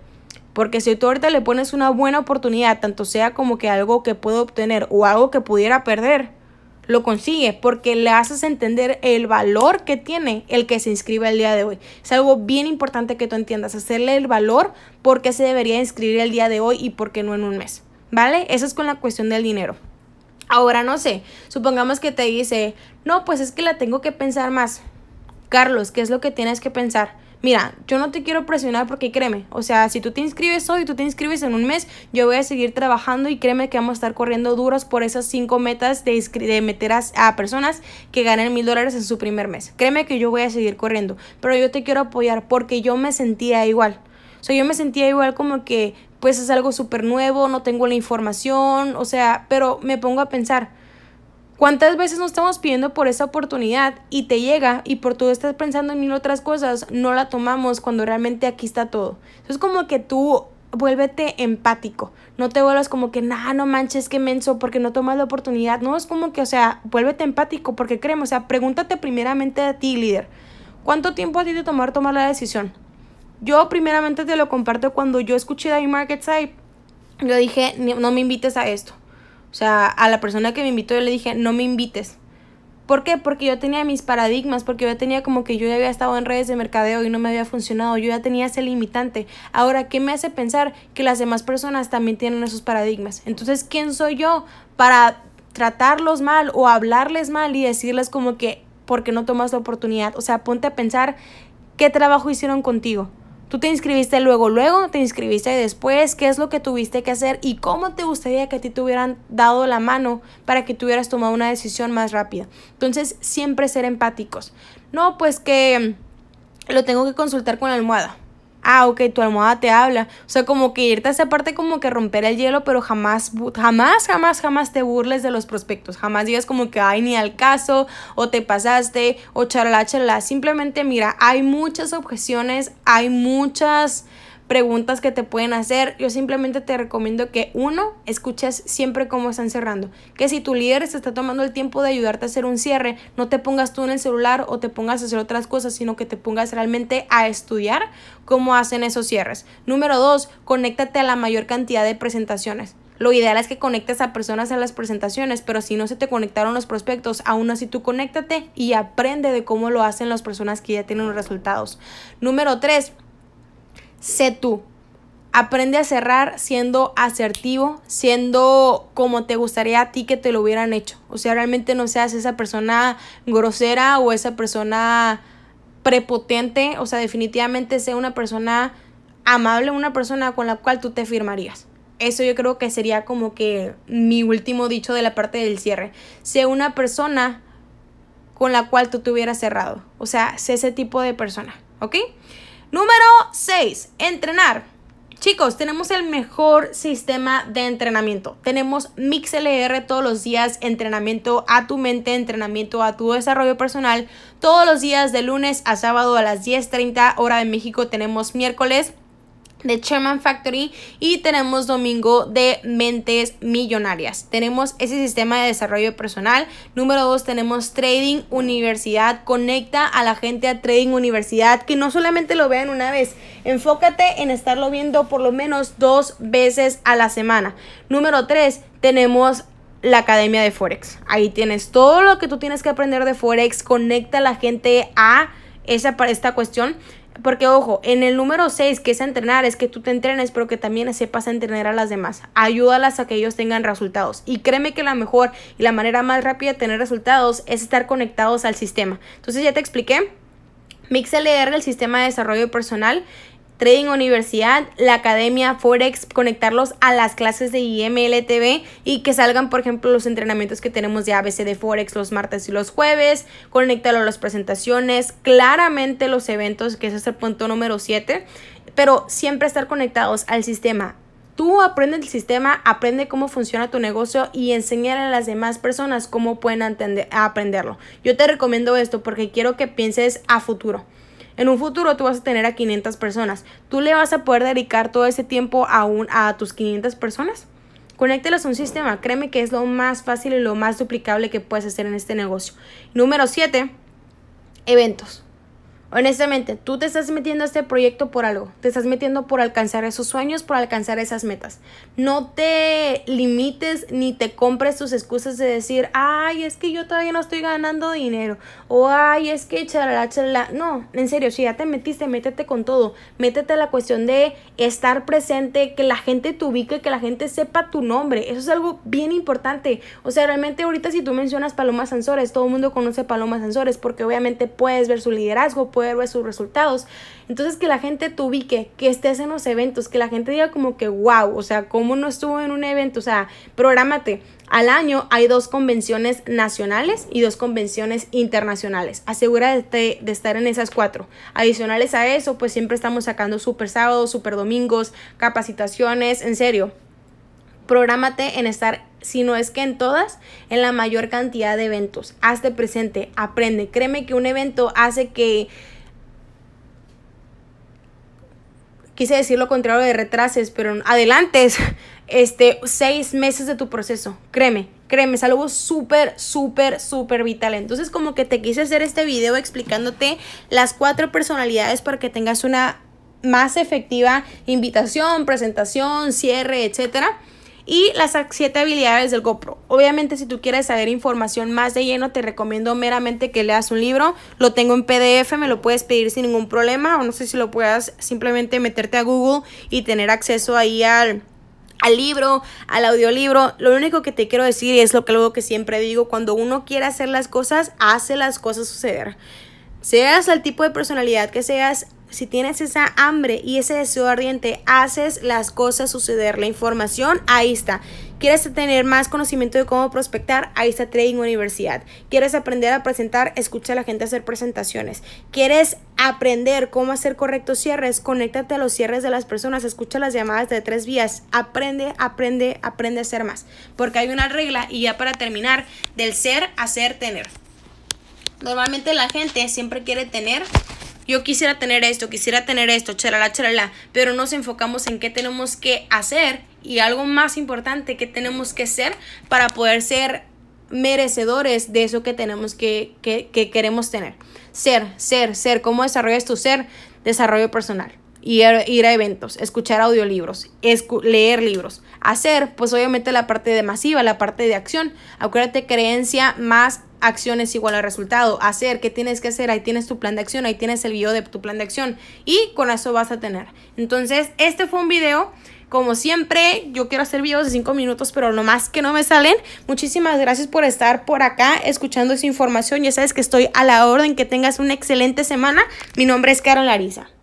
Porque si tú ahorita le pones una buena oportunidad, tanto sea como que algo que puedo obtener o algo que pudiera perder, lo consigue porque le haces entender el valor que tiene el que se inscribe el día de hoy. Es algo bien importante que tú entiendas, hacerle el valor por qué se debería inscribir el día de hoy y por qué no en un mes. ¿vale? Eso es con la cuestión del dinero. Ahora no sé, supongamos que te dice, no, pues es que la tengo que pensar más. Carlos, ¿qué es lo que tienes que pensar? Mira, yo no te quiero presionar porque créeme, o sea, si tú te inscribes hoy, tú te inscribes en un mes, yo voy a seguir trabajando y créeme que vamos a estar corriendo duros por esas cinco metas de, meter a, a, personas que ganen mil dólares en su primer mes. Créeme que yo voy a seguir corriendo, pero yo te quiero apoyar porque yo me sentía igual. O sea, yo me sentía igual como que pues es algo súper nuevo, no tengo la información, o sea, pero me pongo a pensar, ¿cuántas veces nos estamos pidiendo por esa oportunidad y te llega y por tú estás pensando en mil otras cosas, no la tomamos cuando realmente aquí está todo? Es como que tú vuélvete empático, no te vuelvas como que, nah, no manches, qué menso, porque no tomas la oportunidad, no, es como que, o sea, vuélvete empático, porque creemos o sea, pregúntate primeramente a ti, líder, ¿cuánto tiempo a ti te tomar tomar la decisión? Yo primeramente te lo comparto cuando yo escuché de Market Side, yo dije, no me invites a esto. O sea, a la persona que me invitó yo le dije, no me invites. ¿Por qué? Porque yo tenía mis paradigmas, porque yo tenía como que yo ya había estado en redes de mercadeo y no me había funcionado, yo ya tenía ese limitante. Ahora, ¿qué me hace pensar que las demás personas también tienen esos paradigmas? Entonces, ¿quién soy yo para tratarlos mal o hablarles mal y decirles como que, ¿por qué no tomas la oportunidad? O sea, ponte a pensar qué trabajo hicieron contigo. ¿Tú te inscribiste luego, luego? ¿Te inscribiste después? ¿Qué es lo que tuviste que hacer? ¿Y cómo te gustaría que a ti te hubieran dado la mano para que tuvieras tomado una decisión más rápida? Entonces, siempre ser empáticos. No, pues que lo tengo que consultar con la almohada ah, ok, tu almohada te habla. O sea, como que irte a esa parte como que romper el hielo, pero jamás, jamás, jamás, jamás te burles de los prospectos. Jamás digas como que, ay, ni al caso, o te pasaste, o charla, charla. Simplemente mira, hay muchas objeciones, hay muchas preguntas que te pueden hacer. Yo simplemente te recomiendo que uno, escuches siempre cómo están cerrando. Que si tu líder se está tomando el tiempo de ayudarte a hacer un cierre, no te pongas tú en el celular o te pongas a hacer otras cosas, sino que te pongas realmente a estudiar cómo hacen esos cierres. Número dos, conéctate a la mayor cantidad de presentaciones. Lo ideal es que conectes a personas a las presentaciones, pero si no se te conectaron los prospectos, aún así tú conéctate y aprende de cómo lo hacen las personas que ya tienen los resultados. Número tres sé tú. Aprende a cerrar siendo asertivo, siendo como te gustaría a ti que te lo hubieran hecho. O sea, realmente no seas esa persona grosera o esa persona prepotente. O sea, definitivamente sé una persona amable, una persona con la cual tú te firmarías. Eso yo creo que sería como que mi último dicho de la parte del cierre. Sé una persona con la cual tú te hubieras cerrado. O sea, sé ese tipo de persona, ¿ok? Número 6, entrenar. Chicos, tenemos el mejor sistema de entrenamiento. Tenemos MixLR todos los días, entrenamiento a tu mente, entrenamiento a tu desarrollo personal. Todos los días de lunes a sábado a las 10.30 hora de México tenemos miércoles de chairman Factory y tenemos domingo de mentes millonarias. Tenemos ese sistema de desarrollo personal. Número dos, tenemos Trading Universidad. Conecta a la gente a Trading Universidad, que no solamente lo vean una vez, enfócate en estarlo viendo por lo menos dos veces a la semana. Número tres, tenemos la Academia de Forex. Ahí tienes todo lo que tú tienes que aprender de Forex. Conecta a la gente a esa, esta cuestión. Porque ojo, en el número 6, que es entrenar, es que tú te entrenes, pero que también sepas entrenar a las demás. Ayúdalas a que ellos tengan resultados. Y créeme que la mejor y la manera más rápida de tener resultados es estar conectados al sistema. Entonces ya te expliqué. MixLR, e el sistema de desarrollo personal, Trading Universidad, la Academia Forex, conectarlos a las clases de IMLTV y que salgan, por ejemplo, los entrenamientos que tenemos de ABC de Forex los martes y los jueves, conectarlo a las presentaciones, claramente los eventos, que ese es el punto número 7, pero siempre estar conectados al sistema, tú aprendes el sistema, aprende cómo funciona tu negocio y enseñar a las demás personas cómo pueden aprenderlo. Yo te recomiendo esto porque quiero que pienses a futuro. En un futuro tú vas a tener a 500 personas. ¿Tú le vas a poder dedicar todo ese tiempo a, a tus 500 personas? Conéctelos a un sistema. Créeme que es lo más fácil y lo más duplicable que puedes hacer en este negocio. Número 7. Eventos. Honestamente, tú te estás metiendo a este proyecto por algo, te estás metiendo por alcanzar esos sueños, por alcanzar esas metas. No te limites ni te compres tus excusas de decir, ay, es que yo todavía no estoy ganando dinero, o ay, es que chalala, chalala. No, en serio, si ya te metiste, métete con todo, métete a la cuestión de estar presente, que la gente te ubique, que la gente sepa tu nombre. Eso es algo bien importante. O sea, realmente ahorita si tú mencionas Paloma Sansores, todo el mundo conoce Paloma Sansores, porque obviamente puedes ver su liderazgo, sus resultados. Entonces que la gente te ubique, que estés en los eventos, que la gente diga como que wow, o sea, ¿cómo no estuvo en un evento? O sea, prográmate. Al año hay dos convenciones nacionales y dos convenciones internacionales. Asegúrate de estar en esas cuatro. Adicionales a eso, pues siempre estamos sacando super sábados, super domingos, capacitaciones, en serio. Prográmate en estar sino es que en todas, en la mayor cantidad de eventos. Hazte presente, aprende. Créeme que un evento hace que... Quise decir lo contrario de retrases, pero adelantes este, seis meses de tu proceso. Créeme, créeme, es algo súper, súper, súper vital. Entonces, como que te quise hacer este video explicándote las cuatro personalidades para que tengas una más efectiva invitación, presentación, cierre, etcétera y las siete habilidades del GoPro. Obviamente si tú quieres saber información más de lleno te recomiendo meramente que leas un libro, lo tengo en PDF, me lo puedes pedir sin ningún problema o no sé si lo puedas simplemente meterte a Google y tener acceso ahí al al libro, al audiolibro. Lo único que te quiero decir y es lo que luego que siempre digo, cuando uno quiere hacer las cosas, hace las cosas suceder. Seas el tipo de personalidad que seas, si tienes esa hambre y ese deseo ardiente, haces las cosas suceder. La información, ahí está. ¿Quieres tener más conocimiento de cómo prospectar? Ahí está Trading Universidad. ¿Quieres aprender a presentar? Escucha a la gente hacer presentaciones. ¿Quieres aprender cómo hacer correctos cierres? Conéctate a los cierres de las personas, escucha las llamadas de tres vías. Aprende, aprende, aprende a ser más. Porque hay una regla y ya para terminar, del ser, hacer, tener. Normalmente la gente siempre quiere tener yo quisiera tener esto, quisiera tener esto, charala, charala, pero nos enfocamos en qué tenemos que hacer y algo más importante, qué tenemos que ser para poder ser merecedores de eso que tenemos que, que, queremos tener. Ser, ser, ser, cómo desarrollas tu ser, desarrollo personal. Ir, ir a eventos, escuchar audiolibros, leer libros, hacer, pues obviamente la parte de masiva, la parte de acción. Acuérdate, creencia más acciones igual al resultado. Hacer, ¿qué tienes que hacer? Ahí tienes tu plan de acción, ahí tienes el video de tu plan de acción y con eso vas a tener. Entonces, este fue un video. Como siempre, yo quiero hacer videos de 5 minutos, pero lo más que no me salen. Muchísimas gracias por estar por acá escuchando esa información. Ya sabes que estoy a la orden, que tengas una excelente semana. Mi nombre es Carol Larisa.